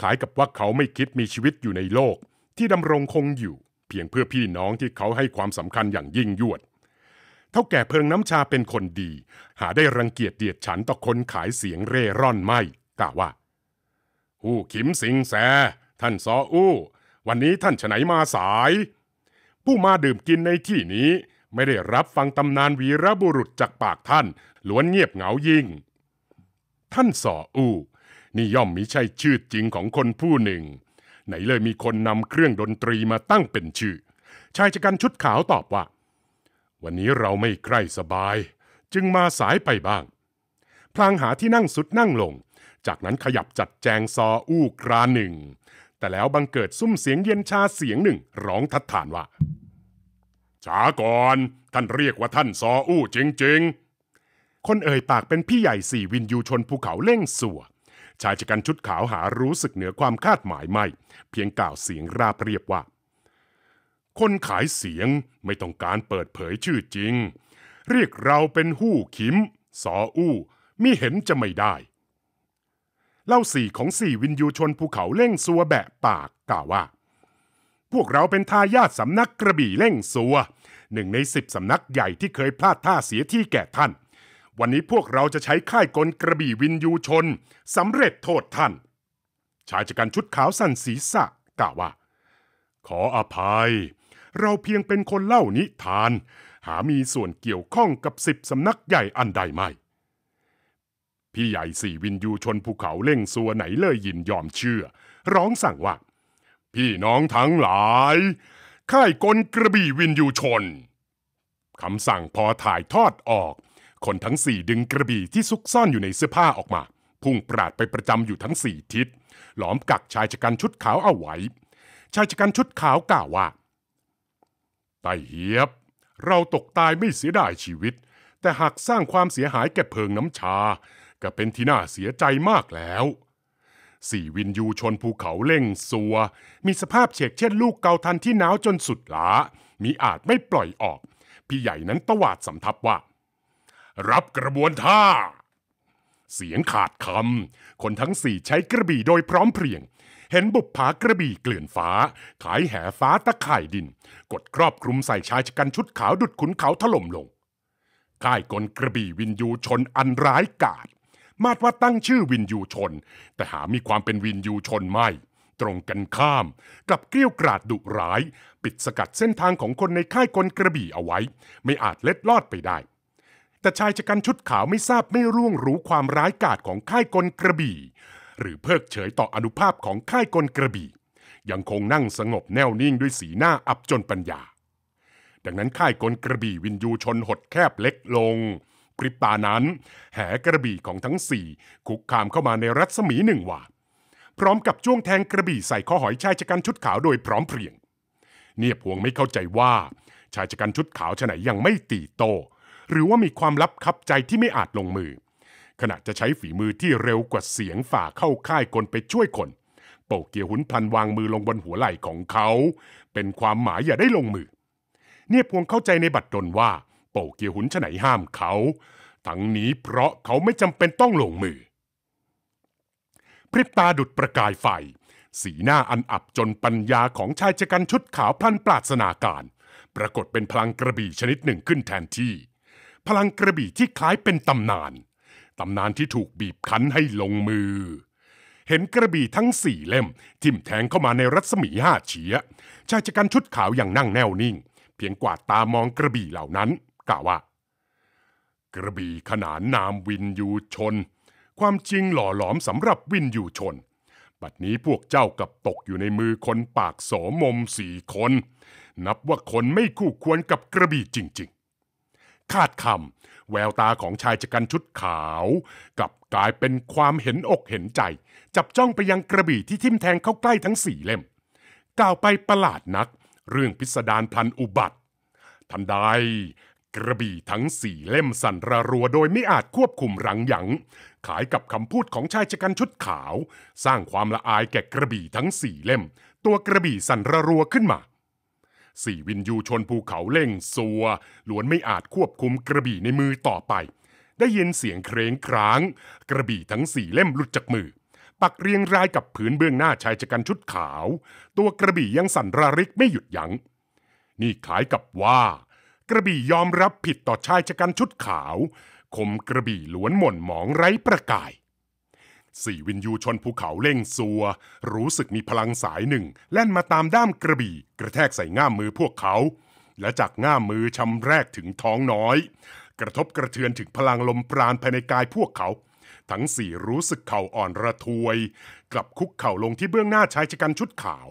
คล้ายกับว่าเขาไม่คิดมีชีวิตอยู่ในโลกที่ดำรงคงอยู่ เพียงเพื่อพี่น้องที่เขาให้ความสำคัญอย่างยิ่งยวด เท่าแก่เพิงน้ำชาเป็นคนดี หาได้รังเกียจเดียดฉันต่อคนขายเสียงเร่ร่อนไม่กล่าวว่าหู้ขิมสิงแสท่านซออู้วันนี้ท่านฉไหนมาสาย ผู้มาดื่มกินในที่นี้ ไม่ได้รับฟังตำนานวีรบุรุษจากปากท่าน ล้วนเงียบเหงายิ่ง ท่านสออูนี่ย่อมมิใช่ชื่อจริงของคนผู้หนึ่ง ไหนเลยมีคนนำเครื่องดนตรีมาตั้งเป็นชื่อ ชายชะกันชุดขาวตอบว่า วันนี้เราไม่ใคร่สบาย จึงมาสายไปบ้าง พลางหาที่นั่งสุดนั่งลง จากนั้นขยับจัดแจงซออู้กราหนึ่งแต่แล้วบังเกิดซุ้มเสียงเย็นชาเสียงหนึ่ง ร้องทัดทานว่าช้าก่อนท่านเรียกว่าท่านซออู้จริงๆ คนเอ่ยปากเป็นพี่ใหญ่สี่วินยูชนภูเขาเล่งสัวชายชะกันชุดขาวหารู้สึกเหนือความคาดหมายไม่ เพียงกล่าวเสียงราบเรียบว่า คนขายเสียงไม่ต้องการเปิดเผยชื่อจริง เรียกเราเป็นหู้ขิมซออู้มิเห็นจะไม่ได้เล่าสี่ของสี่วินยูชนภูเขาเล่งซัวแบะปากกล่าวว่า พวกเราเป็นทายาทสำนักกระบี่เล่งซัว หนึ่งในสิบสำนักใหญ่ที่เคยพลาดท่าเสียที่แก่ท่าน วันนี้พวกเราจะใช้ค่ายกลกระบี่วินยูชน สำเร็จโทษท่าน ชายจักรันชุดขาวสันศีษะ กล่าวว่า ขออภัย เราเพียงเป็นคนเล่านิทาน หามีส่วนเกี่ยวข้องกับสิบสำนักใหญ่อันใดไม่พี่ใหญ่สี่วินยูชนภูเขาเล่งสัวไหนเลยยินยอมเชื่อ ร้องสั่งว่า พี่น้องทั้งหลายค่ายกลกระบี่วินยูชน คำสั่งพอถ่ายทอดออก คนทั้งสี่ดึงกระบี่ที่ซุกซ่อนอยู่ในเสื้อผ้าออกมาพุ่งปราดไปประจำอยู่ทั้งสี่ทิศหลอมกักชายชะกันชุดขาวเอาไว้ ชายชะกันชุดขาวกล่าวว่าไต่เหียบ เราตกตายไม่เสียดายชีวิต แต่หากสร้างความเสียหายแก่เพิงน้ำชาก็เป็นที่น่าเสียใจมากแล้ว สี่วินยูชนภูเขาเล่งซัว มีสภาพเฉกเช่นลูกเกาทันที่หนาวจนสุดหลามีอาจไม่ปล่อยออก พี่ใหญ่นั้นตวาดสำทับว่า รับกระบวนท่า เสียงขาดคำ คนทั้งสี่ใช้กระบี่โดยพร้อมเพรียง เห็นบุบผากระบี่เกลื่อนฟ้าขายแห่ฟ้าตะข่ายดิน กดครอบคลุมใส่ชายชกันชุดขาวดุดขุนเขาถล่มลง ก่ายกลกระบี่วินยูชนอันร้ายกาจมาดว่าตั้งชื่อวินยูชน แต่หา มีความเป็นวินยูชนไม่ ตรงกันข้ามกลับเกลี้ยวกราดดุร้าย ปิดสกัดเส้นทางของคนในค่ายกลกระบี่เอาไว้ ไม่อาจเล็ดลอดไปได้ แต่ชายชะกันชุดขาวไม่ทราบไม่ร่วงรู้ความร้ายกาจของค่ายกลกระบี่ หรือเพิกเฉยต่ออนุภาพของค่ายกลกระบี่ ยังคงนั่งสงบแน่วนิ่งด้วยสีหน้าอับจนปัญญา ดังนั้นค่ายกลกระบี่วินยูชนหดแคบเล็กลงพริบตานั้น แหกระบี่ของทั้งสี่คุกคามเข้ามาในรัศมีหนึ่งวาพร้อมกับจ้วงแทงกระบี่ใส่ข้อหอยชายชะกันชุดขาวโดยพร้อมเพรียง เนียบวงไม่เข้าใจว่าชายชะกันชุดขาวชไหนยังไม่ตีโต หรือว่ามีความลับคับใจที่ไม่อาจลงมือ ขณะจะใช้ฝีมือที่เร็วกว่าเสียงฝ่าเข้าค่ายคนไปช่วยคน โปเกียวหุนพลันวางมือลงบนหัวไหล่ของเขา เป็นความหมายอย่าได้ลงมือ เนียพวงเข้าใจในบัตรดลว่าป่เกียหุนฉไหนห้ามเขาทั้งนี้เพราะเขาไม่จำเป็นต้องลงมือ พริบตาดุดประกายไฟ สีหน้าอันอับจนปัญญาของชายชะกันชุดขาวพันปราศนาการ ปรากฏเป็นพลังกระบี่ชนิดหนึ่งขึ้นแทนที่ พลังกระบี่ที่คล้ายเป็นตำนานตำนานที่ถูกบีบคั้นให้ลงมือ เห็นกระบี่ทั้งสี่เล่ม ทิ่มแทงเข้ามาในรัศมีห้าเฉีย ชายชะกันชุดขาวอย่างนั่งแน่วนิ่ง เพียงกวาดตามองกระบี่เหล่านั้นกล่าวว่ากระบี่ขนานนามวินยูชน ความจริงหล่อหลอมสำหรับวินยูชนบัดนี้พวกเจ้ากับตกอยู่ในมือคนปากโสมมสี่คน นับว่าคนไม่คู่ควรกับกระบี่จริงๆ คาดคำแววตาของชายจักันชุดขาวกับกลายเป็นความเห็นอกเห็นใจ จับจ้องไปยังกระบี่ที่ทิ่มแทงเข้าใกล้ทั้งสี่เล่มกล่าวไปประหลาดนักเรื่องพิสดารพลันอุบัติทันใดกระบี่ทั้งสี่เล่มสั่นระรัวโดยไม่อาจควบคุมรังหยังขายกับคำพูดของชายชะกันชุดขาว สร้างความละอายแก่กระบี่ทั้งสี่เล่ม ตัวกระบี่สั่นระรัวขึ้นมาสี่วินยูชนภูเขาเล่งซัวล้วนไม่อาจควบคุมกระบี่ในมือต่อไป ได้ยินเสียงเครงครางกระบี่ทั้งสี่เล่มหลุดจากมือ ปักเรียงรายกับผืนเบื้องหน้าชายชะกันชุดขาว ตัวกระบี่ยังสั่นระริกไม่หยุดยัง้งนี่ขายกับว่ากระบี่ยอมรับผิดต่อชายชะกันชุดขาว คมกระบี่ล้วนหม่นหมองไร้ประกาย สี่วินยูชนภูเขาเล่งซัว รู้สึกมีพลังสายหนึ่งแล่นมาตามด้ามกระบี่ กระแทกใส่ง่ามมือพวกเขา และจากง่ามมือชำแรกถึงท้องน้อย กระทบกระเทือนถึงพลังลมปราณภายในกายพวกเขาทั้งสี่รู้สึกเข่าอ่อนระทวย กลับคุกเข่าลงที่เบื้องหน้าชายชะกันชุดขาว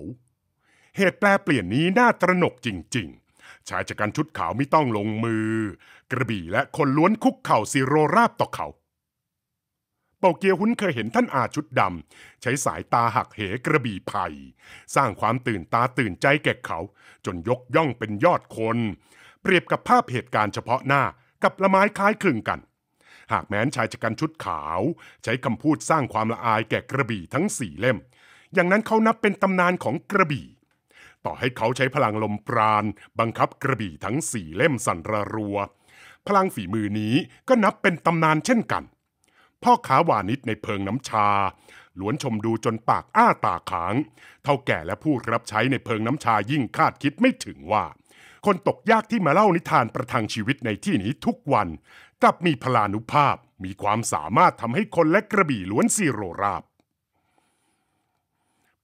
เหตุแปลเปลี่ยนนี้น่าตระหนกจริง ๆชายจักันชุดขาวไม่ต้องลงมือ กระบี่และคนล้วนคุกเข่าซีโรราบต่อเขา เป่าเกียวหุ้นเคยเห็นท่านอาชุดดำใช้สายตาหักเหกระบี่ไผ่สร้างความตื่นตาตื่นใจแก่เขา จนยกย่องเป็นยอดคน เปรียบกับภาพเหตุการณ์เฉพาะหน้ากับละไม้คล้ายคลึงกัน หากแม้นชายจักันชุดขาว ใช้คำพูดสร้างความละอายแก่กระบี่ทั้งสี่เล่ม อย่างนั้นเขานับเป็นตำนานของกระบี่ต่อให้เขาใช้พลังลมปราณ บังคับกระบี่ทั้งสี่เล่มสั่นระรัว พลังฝีมือนี้ก็นับเป็นตำนานเช่นกัน พ่อขาวานิชในเพิงน้ำชาล้วนชมดูจนปากอ้าตาค้าง เท่าแก่และผู้รับใช้ในเพิงน้ำชายิ่งคาดคิดไม่ถึงว่า คนตกยากที่มาเล่านิทานประทังชีวิตในที่นี้ทุกวัน กลับมีพลานุภาพมีความสามารถทำให้คนและกระบี่ล้วนซีโรราบ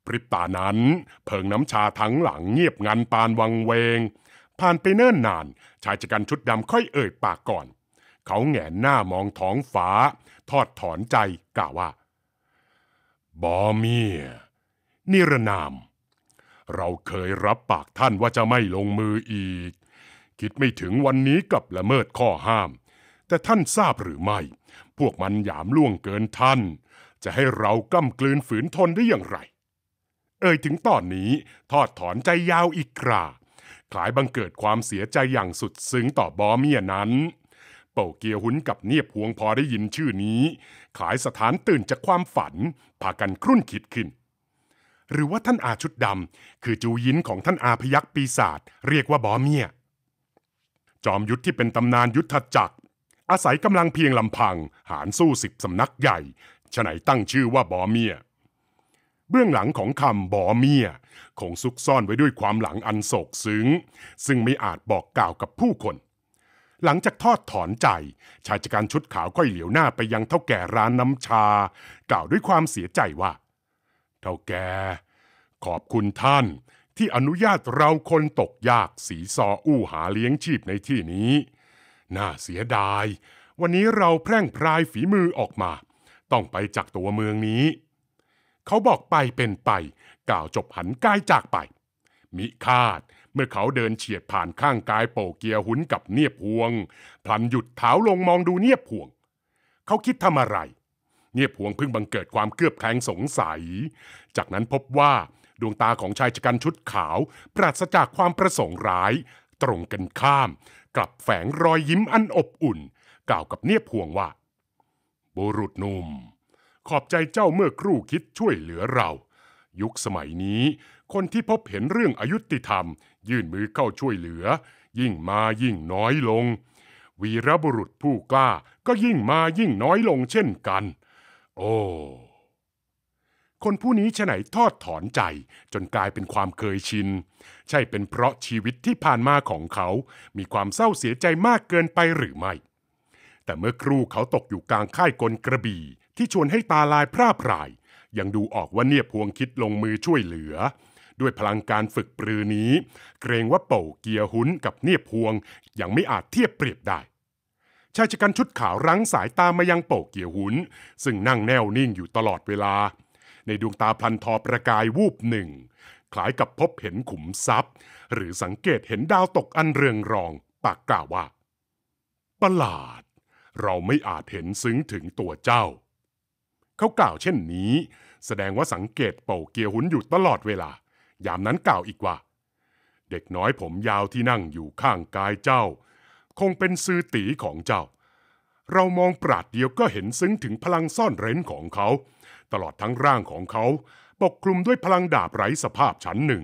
พริบตานั้นเพิงน้ำชาทั้งหลังเงียบงันปานวังเวง ผ่านไปเนิ่นนานชายจักันชุดดำค่อยเอ่ยปากก่อน เขาแงนหน้ามองท้องฟ้าทอดถอนใจกล่าวว่าบอเมียนิรนาม เราเคยรับปากท่านว่าจะไม่ลงมืออีก คิดไม่ถึงวันนี้กับละเมิดข้อห้าม แต่ท่านทราบหรือไม่ พวกมันหยามล่วงเกินท่าน จะให้เรากล้ำกลืนฝืนทนได้อย่างไรเอ่ยถึงตอนนี้ทอดถอนใจยาวอีกกราคลายบังเกิดความเสียใจอย่างสุดซึ้งต่อบอเมียนั้นเป่าเกียวหุนกับเนียบหวงพอได้ยินชื่อนี้ ขายสถานตื่นจากความฝัน พากันครุ่นคิดขึ้น หรือว่าท่านอาชุดดำคือจูยินของท่านอาพยักปีศาจเรียกว่าบอเมีย จอมยุทธที่เป็นตำนานยุทธจักร อาศัยกำลังเพียงลำพังหารสู้สิบสำนักใหญ่ฉไหนตั้งชื่อว่าบอเมียเบื้องหลังของคำบอเมียคงซุกซ่อนไว้ด้วยความหลังอันโศกซึ้งซึ่งไม่อาจบอกกล่าวกับผู้คน หลังจากทอดถอนใจ ชายจัการชุดขาวก็เหลียวหน้าไปยังเท่าแก่ร้านน้ำชา กล่าวด้วยความเสียใจว่าเท่าแก่ขอบคุณท่านที่อนุญาตเราคนตกยากสีซออู้หาเลี้ยงชีพในที่นี้ น่าเสียดาย วันนี้เราแพร่งพรายฝีมือออกมา ต้องไปจากตัวเมืองนี้เขาบอกไปเป็นไปกล่าวจบหันกายจากไป มิคาดเมื่อเขาเดินเฉียดผ่านข้างกายโปเกียหุนกับเนียบพวง พลันหยุดเท้าลงมองดูเนียบพวง เขาคิดทำอะไร เนียบพวงเพิ่งบังเกิดความเกือบแคลงสงสัย จากนั้นพบว่าดวงตาของชายชะกันชุดขาวปราศจากความประสงค์ร้าย ตรงกันข้ามกลับแฝงรอยยิ้มอันอบอุ่น กล่าวกับเนียบพวงว่า บุรุษหนุ่มขอบใจเจ้าเมื่อครู่คิดช่วยเหลือเรา ยุคสมัยนี้ คนที่พบเห็นเรื่องอายุติธรรม ยื่นมือเข้าช่วยเหลือ ยิ่งมายิ่งน้อยลง วีรบุรุษผู้กล้าก็ยิ่งมายิ่งน้อยลงเช่นกัน โอ้ คนผู้นี้ฉไหนทอดถอนใจจนกลายเป็นความเคยชิน ใช่เป็นเพราะชีวิตที่ผ่านมาของเขา มีความเศร้าเสียใจมากเกินไปหรือไม่ แต่เมื่อครูเขาตกอยู่กลางค่ายกลกระบี่ที่ชวนให้ตาลายพร่าพราย ยังดูออกว่าเนี่ยพวงคิดลงมือช่วยเหลือ ด้วยพลังการฝึกปรือนี้ เกรงว่า เป่าเกียหุนกับเนี่ยพวงยังไม่อาจเทียบเปรียบได้ ชายชะกันชุดขาว รั้งสายตามายังโป่เกียวหุนซึ่งนั่งแน่วนิ่งอยู่ตลอดเวลา ในดวงตาพลันทอประกายวูบหนึ่ง คล้ายกับพบเห็นขุมทรัพย์ หรือสังเกตเห็นดาวตกอันเรืองรอง ปากกล่าวว่า ประหลาด เราไม่อาจเห็นซึ้งถึงตัวเจ้าเขากล่าว เช่นนี้ แสดงว่าสังเกตเป่าเกียวหุนอยู่ตลอดเวลา ยามนั้นกล่าวอีกว่า เด็กน้อยผมยาวที่นั่งอยู่ข้างกายเจ้า คงเป็นซือตีของเจ้า เรามองปราดเดียวก็เห็นซึ้งถึงพลังซ่อนเร้นของเขา ตลอดทั้งร่างของเขา ปกคลุมด้วยพลังดาบไร้สภาพชั้นหนึ่ง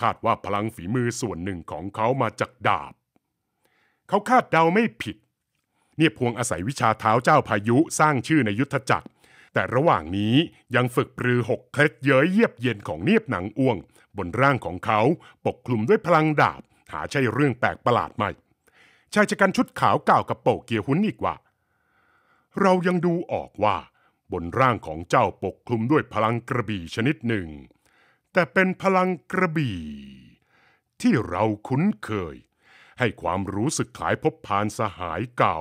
คาดว่าพลังฝีมือส่วนหนึ่งของเขามาจากดาบ เขาคาดเดาไม่ผิด เนี่ยพวงอาศัยวิชาเท้าเจ้าพายุ สร้างชื่อในยุทธจักรแต่ระหว่างนี้ยังฝึกปรือหกเคล็ดเย้ยเยียบเย็นของเนียบหนังอ้วง บนร่างของเขาปกคลุมด้วยพลังดาบหาใช่เรื่องแปลกประหลาดใหม่ชายชะกันชุดขาวกล่าวกับโปเกียหุนอีกว่า เรายังดูออกว่า บนร่างของเจ้าปกคลุมด้วยพลังกระบี่ชนิดหนึ่ง แต่เป็นพลังกระบี่ ที่เราคุ้นเคย ให้ความรู้สึกขายพบพานสหายเก่า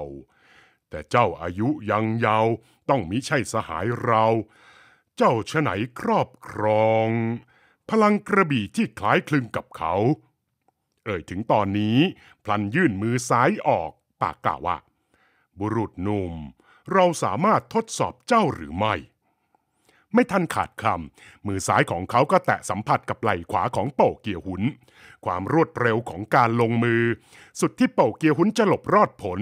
แต่เจ้าอายุยังยาวต้องมิใช่สหายเรา เจ้าชะไหนครอบครอง พลังกระบี่ที่คล้ายคลึงกับเขา เอ่ยถึงตอนนี้ พลันยื่นมือซ้ายออกปากกล่าวว่า บุรุษหนุ่มเราสามารถทดสอบเจ้าหรือไม่ ไม่ทันขาดคำมือซ้ายของเขาก็แตะสัมผัสกับไหล่ขวาของเป่าเกียวหุนความรวดเร็วของการลงมือ สุดที่เป่าเกียวหุนจะหลบรอดผล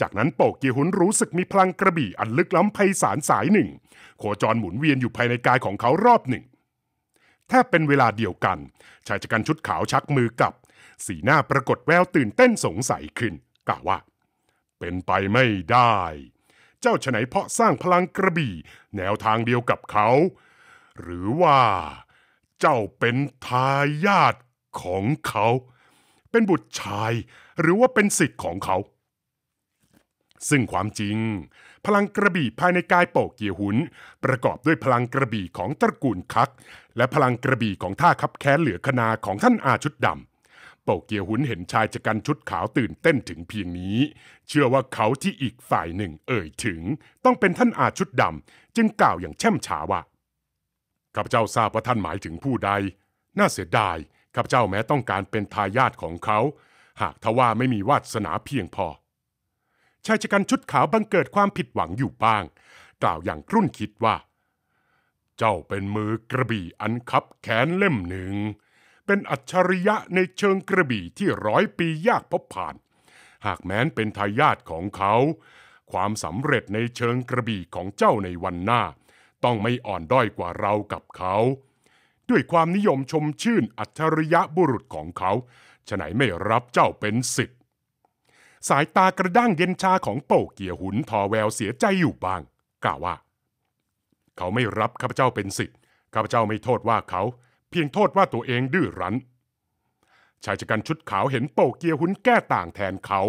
จากนั้นโปกเกียหุนรู้สึกมีพลังกระบี่อันลึกล้ำไพศาลสายหนึ่ง โคจรหมุนเวียนอยู่ภายในกายของเขารอบหนึ่งแทบเป็นเวลาเดียวกัน ชายจักันชุดขาวชักมือกลับ สีหน้าปรากฏแววตื่นเต้นสงสัยขึ้น กล่าวว่า เป็นไปไม่ได้ เจ้าฉไหนเพาะสร้างพลังกระบี่แนวทางเดียวกับเขา หรือว่า เจ้าเป็นทายาทของเขา เป็นบุตรชาย หรือว่าเป็นสิทธิ์ของเขาซึ่งความจริง พลังกระบี่ภายในกายโปเกียหุนประกอบด้วยพลังกระบี่ของตระกูลคัก และพลังกระบี่ของท่าคับแค้นเหลือคนาของท่านอาชุดดำโปเกียหุนเห็นชายจักันชุดขาวตื่นเต้นถึงเพียงนี้ เชื่อว่าเขาที่อีกฝ่ายหนึ่งเอ่ย ถึง ต้องเป็นท่านอาชุดดำจึงกล่าวอย่างแช่มฉาว่าข้าพเจ้าทราบว่าท่านหมายถึงผู้ใด น่าเสียดายข้าพเจ้าแม้ต้องการเป็นทายาทของเขา หากทว่าไม่มีวาสนาเพียงพอชายชะกันชุดขาวบังเกิดความผิดหวังอยู่บ้างกล่าวอย่างครุ่นคิดว่า เจ้าเป็นมือกระบี่อันคับแขนเล่มหนึ่ง เป็นอัจฉริยะในเชิงกระบี่ที่ร้อยปียากพบผ่าน หากแม้นเป็นทายาทของเขา ความสำเร็จในเชิงกระบี่ของเจ้าในวันหน้า ต้องไม่อ่อนด้อยกว่าเรากับเขา ด้วยความนิยมชมชื่นอัจฉริยะบุรุษของเขาฉะไหนไม่รับเจ้าเป็นสิทธิสายตากระด้างเย็นชาของโปเกียหุนทอแววเสียใจอยู่บ้าง กล่าวว่า เขาไม่รับข้าพเจ้าเป็นสิทธิ์ข้าพเจ้าไม่โทษว่าเขา เพียงโทษว่าตัวเองดื้อรั้นชายชะกันชุดขาวเห็นโปเกียหุนแก้ต่างแทนเขา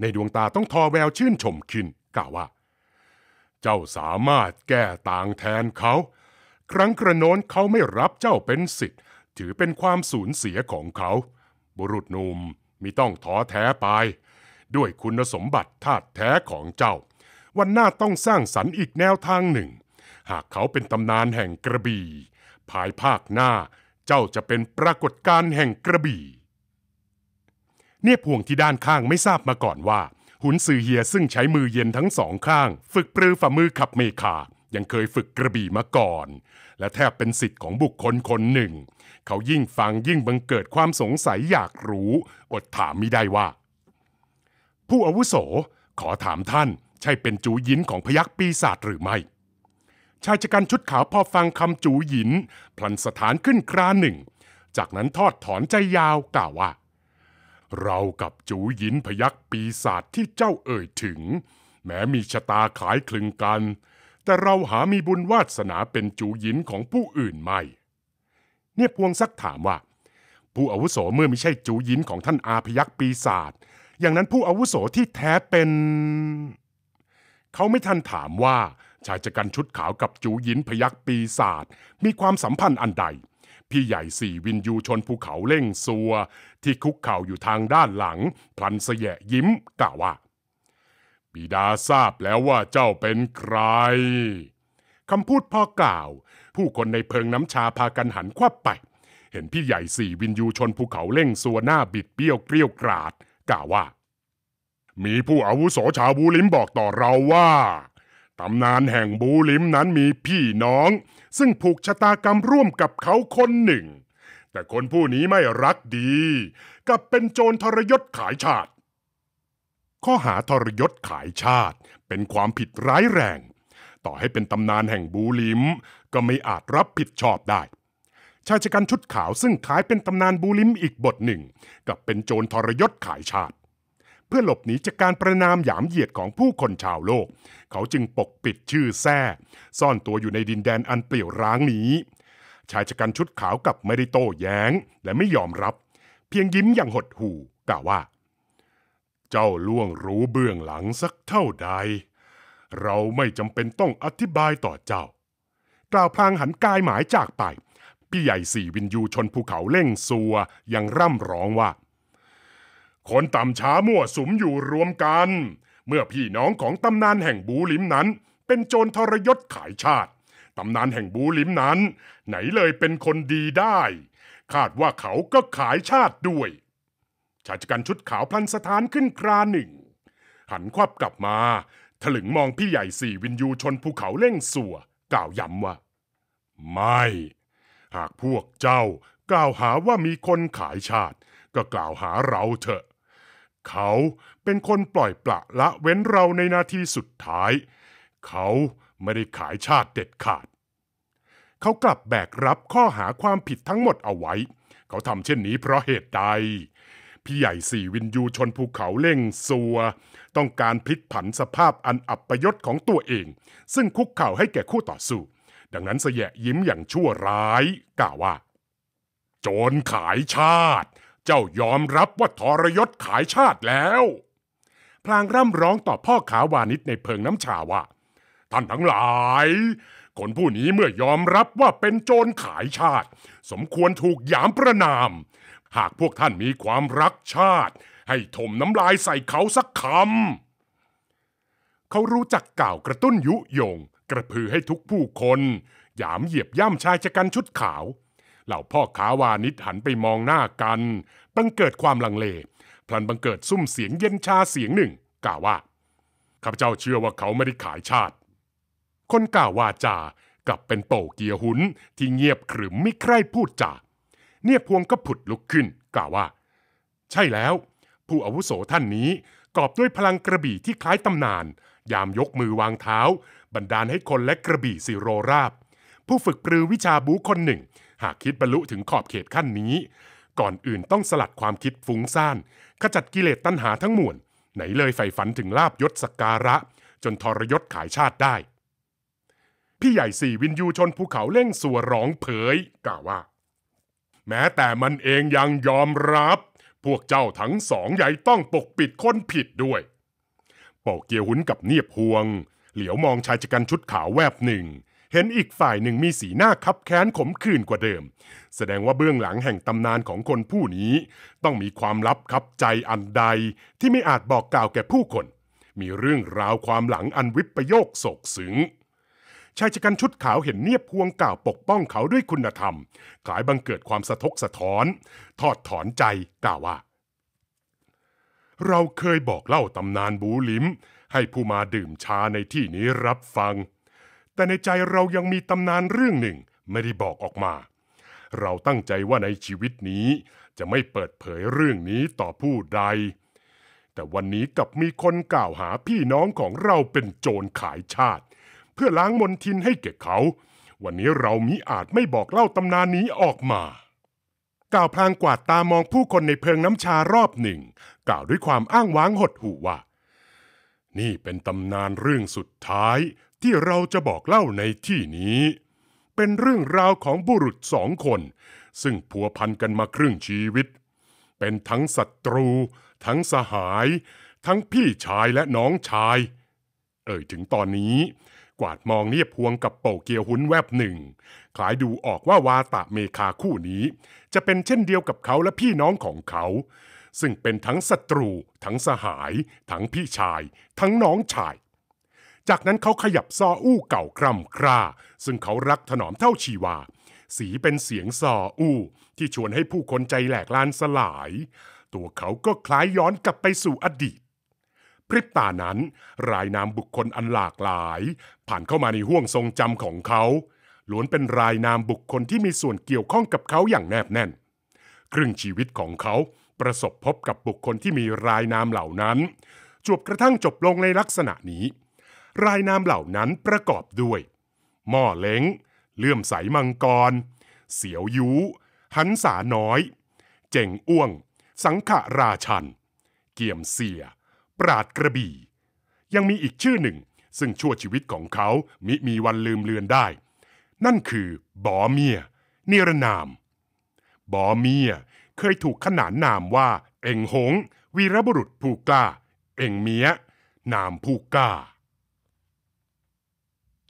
ในดวงตาต้องทอแววชื่นชมขึ้นกล่าวว่า เจ้าสามารถแก้ต่างแทนเขา ครั้งกระโน้นเขาไม่รับเจ้าเป็นสิทธิ์ถือเป็นความสูญเสียของเขา บุรุษหนุ่มมิต้องท้อแท้ไปด้วยคุณสมบัติธาตุแท้ของเจ้า วันหน้าต้องสร้างสรรค์อีกแนวทางหนึ่ง หากเขาเป็นตำนานแห่งกระบี่ภายภาคหน้าเจ้าจะเป็นปรากฏการณ์แห่งกระบี่ เนี่ยพวงที่ด้านข้างไม่ทราบมาก่อนว่า หุนซือเฮียซึ่งใช้มือเย็นทั้งสองข้าง ฝึกปรือฝ่ามือขับเมคายังเคยฝึกกระบี่มาก่อน และแทบเป็นสิทธิ์ของบุคคลคนหนึ่ง เขายิ่งฟังยิ่งบังเกิดความสงสัยอยากรู้ อดถามไม่ได้ว่าผู้อาวุโสขอถามท่าน ใช่เป็นจูหยินของพยักปีศาจหรือไม่ ชายชะกันชุดขาวพอฟังคำจูหยินพลันสถานขึ้นคราหนึ่ง จากนั้นทอดถอนใจยาวกล่าวว่า เรากับจูหยินพยักปีศาจที่เจ้าเอ่ยถึง แม้มีชะตาขายคลึงกัน แต่เราหามีบุญวาสนาเป็น จูหยินของผู้อื่นไม่ เนี่ยพวงซักถามว่าผู้อาวุโสเมื่อไม่ใช่จูหยินของท่านอาพยักปีศาจอย่างนั้นผู้อาวุโสที่แท้เป็น เขาไม่ทันถามว่าชายจักรันชุดขาวกับจูยินพยักปีศาจมีความสัมพันธ์อันใด พี่ใหญ่สี่วินยูชนภูเขาเล่งซัว ที่คุกเข่าอยู่ทางด้านหลัง พลันเสยยิ้ม กล่าวว่า บิดาทราบแล้วว่าเจ้าเป็นใครคำพูดพ่อกล่าว ผู้คนในเพิงน้ำชาพากันหันควับไป เห็นพี่ใหญ่สี่วินยูชนภูเขาเล่งซัวหน้าบิดเบี้ยวเกลี้ยวกราดกล่าวว่า มีผู้อาวุโสชาวบูลิมบอกต่อเราว่าตำนานแห่งบูลิมนั้นมีพี่น้อง ซึ่งผูกชะตากรรมร่วมกับเขาคนหนึ่ง แต่คนผู้นี้ไม่รักดีกับเป็นโจรทรยศขายชาติ ข้อหาทรยศขายชาติเป็นความผิดร้ายแรง ต่อให้เป็นตำนานแห่งบูลิมก็ไม่อาจรับผิดชอบได้ชายชะกันชุดขาวซึ่งขายเป็นตำนานบูลิมอีกบทหนึ่ง กับเป็นโจรทรยศขายชาติ เพื่อหลบหนีจากการประนามหยามเหยียดของผู้คนชาวโลก เขาจึงปกปิดชื่อแท้ซ่อนตัวอยู่ในดินแดนอันเปลี่ยวร้างนี้ ชายชะกันชุดขาวกับไม่ได้โต้แย้งและไม่ยอมรับ เพียงยิ้มอย่างหดหู่กล่าวว่า เจ้าล่วงรู้เบื้องหลังสักเท่าใด เราไม่จำเป็นต้องอธิบายต่อเจ้ากล่าวพลางหันกายหมายจากไปพี่ใหญ่สี่วินยูชนภูเขาเล่งซัวยังร่ำร้องว่า คนต่ำช้ามั่วสุมอยู่รวมกัน เมื่อพี่น้องของตำนานแห่งบูลิมนั้น เป็นโจรทรยศขายชาติตำนานแห่งบูลิมนั้น ไหนเลยเป็นคนดีได้ คาดว่าเขาก็ขายชาติด้วย ชายจกันชุดขาวพลันสถานขึ้นคราหนึ่ง หันควับกลับมา ถลึงมองพี่ใหญ่สี่วินยูชนภูเขาเล่งสัว กล่าวย้ำว่า ไม่หากพวกเจ้ากล่าวหาว่ามีคนขายชาติก็กล่าวหาเราเถอะ เขาเป็นคนปล่อยปละละเว้นเราในนาทีสุดท้าย เขาไม่ได้ขายชาติเด็ดขาด เขากลับแบกรับข้อหาความผิดทั้งหมดเอาไว้ เขาทำเช่นนี้เพราะเหตุใด พี่ใหญ่สี่วินยูชนภูเขาเล่งซัว ต้องการพลิกผันสภาพอันอับปยศของตัวเอง ซึ่งคุกเข่าให้แก่คู่ต่อสู้ดังนั้นเสยะยิ้มอย่างชั่วร้ายกล่าวว่า โจรขายชาติ เจ้ายอมรับว่าทรยศขายชาติแล้ว พลางร่ำร้องต่อพ่อขาวานิชในเพิงน้ำชาว่า ท่านทั้งหลาย คนผู้นี้เมื่อยอมรับว่าเป็นโจรขายชาติ สมควรถูกยามประนาม หากพวกท่านมีความรักชาติ ให้ถมน้ำลายใส่เขาสักคำเขารู้จักกล่าวกระตุ้นยุโยงกระพือให้ทุกผู้คน ยามเหยียบย่ำชายชะกันชุดขาว เหล่าพ่อค้าวานิชหันไปมองหน้ากันบังเกิดความลังเลพลันบังเกิดซุ่มเสียงเย็นชาเสียงหนึ่ง กล่าวว่าข้าพเจ้าเชื่อว่าเขาไม่ได้ขายชาติ คนกล่าววาจากลับเป็นโป่เกียหุนที่เงียบขรึมไม่ใคร่พูดจาเนี่ยพวงก็ผุดลุกขึ้นกล่าวว่า ใช่แล้ว ผู้อาวุโสท่านนี้ กอบด้วยพลังกระบี่ที่คล้ายตำนาน ยามยกมือวางเท้าบันดาลให้คนและกระบี่สิโรราบ ผู้ฝึกปรือวิชาบูคนหนึ่ง หากคิดบรรลุถึงขอบเขตขั้นนี้ ก่อนอื่นต้องสลัดความคิดฟุ้งซ่านขจัดกิเลสตัณหาทั้งมวลไหนเลยใฝ่ฝันถึงลาบยศสักการะ จนทรยศขายชาติได้ พี่ใหญ่สี่วินยูชนภูเขาเล่งสัวร้องเผย กล่าวว่า แม้แต่มันเองยังยอมรับ พวกเจ้าทั้งสองใหญ่ต้องปกปิดคนผิดด้วยเป่าเกียวหุนกับเนียบหวงเหลียวมองชายชะกันชุดขาวแวบหนึ่ง เห็นอีกฝ่ายหนึ่งมีสีหน้าคับแค้นขมขื่นกว่าเดิม แสดงว่าเบื้องหลังแห่งตำนานของคนผู้นี้ ต้องมีความลับคับใจอันใดที่ไม่อาจบอกกล่าวแก่ผู้คน มีเรื่องราวความหลังอันวิปโยคโศกสึง ชายชะกันชุดขาวเห็นเนียบพวงกล่าวปกป้องเขาด้วยคุณธรรมขายบังเกิดความสะทกสะท้อนทอดถอนใจกล่าวว่า เราเคยบอกเล่าตำนานบูลิมให้ผู้มาดื่มชาในที่นี้รับฟัง แต่ในใจเรายังมีตำนานเรื่องหนึ่งไม่ได้บอกออกมา เราตั้งใจว่าในชีวิตนี้จะไม่เปิดเผยเรื่องนี้ต่อผู้ใด แต่วันนี้กับมีคนกล่าวหาพี่น้องของเราเป็นโจรขายชาติ เพื่อล้างมนทินให้เกบเขา วันนี้เรามิอาจไม่บอกเล่าตำนานนี้ออกมา กล่าวพลางกวาดตามองผู้คนในเพิงน้ำชารอบหนึ่ง กล่าวด้วยความอ้างว้างหดหู่ว่านี่เป็นตำนานเรื่องสุดท้ายที่เราจะบอกเล่าในที่นี้ เป็นเรื่องราวของบุรุษสองคน ซึ่งผัวพันกันมาครึ่งชีวิต เป็นทั้งศัตรู ทั้งสหาย ทั้งพี่ชายและน้องชาย เอ่ยถึงตอนนี้ กวาดมองเนียบพวงกับโป่เกียวหุนแวบหนึ่ง คลายดูออกว่าวาตะเมคาคู่นี้ จะเป็นเช่นเดียวกับเขาและพี่น้องของเขาซึ่งเป็นทั้งศัตรู ทั้งสหาย ทั้งพี่ชาย ทั้งน้องชาย จากนั้นเขาขยับซออู้เก่าคร่ำคร่าซึ่งเขารักถนอมเท่าชีวา สีเป็นเสียงซออู้ ที่ชวนให้ผู้คนใจแหลกลานสลาย ตัวเขาก็คล้ายย้อนกลับไปสู่อดีต พริบตานั้น รายนามบุคคลอันหลากหลาย ผ่านเข้ามาในห้วงทรงจำของเขาล้วนเป็นรายนามบุคคลที่มีส่วนเกี่ยวข้องกับเขาอย่างแนบแน่น ครึ่งชีวิตของเขาประสบพบกับบุคคลที่มีรายนามเหล่านั้น จวบกระทั่งจบลงในลักษณะนี้ รายนามเหล่านั้นประกอบด้วยหม้อเล้ง เลื่อมใสมังกร เสียวยูหันสาน้อย เจ่งอ้วง สังขราชัน เกี่ยมเสีย ปราดกระบี่ ยังมีอีกชื่อหนึ่งซึ่งชั่วชีวิตของเขามิมีวันลืมเลือนได้ นั่นคือ บอเมีย นิรนาม บอเมียเคยถูกขนานนามว่า เอ็งหงวีรบุรุษผู้กล้า เอ็งเมียนามผู้กล้า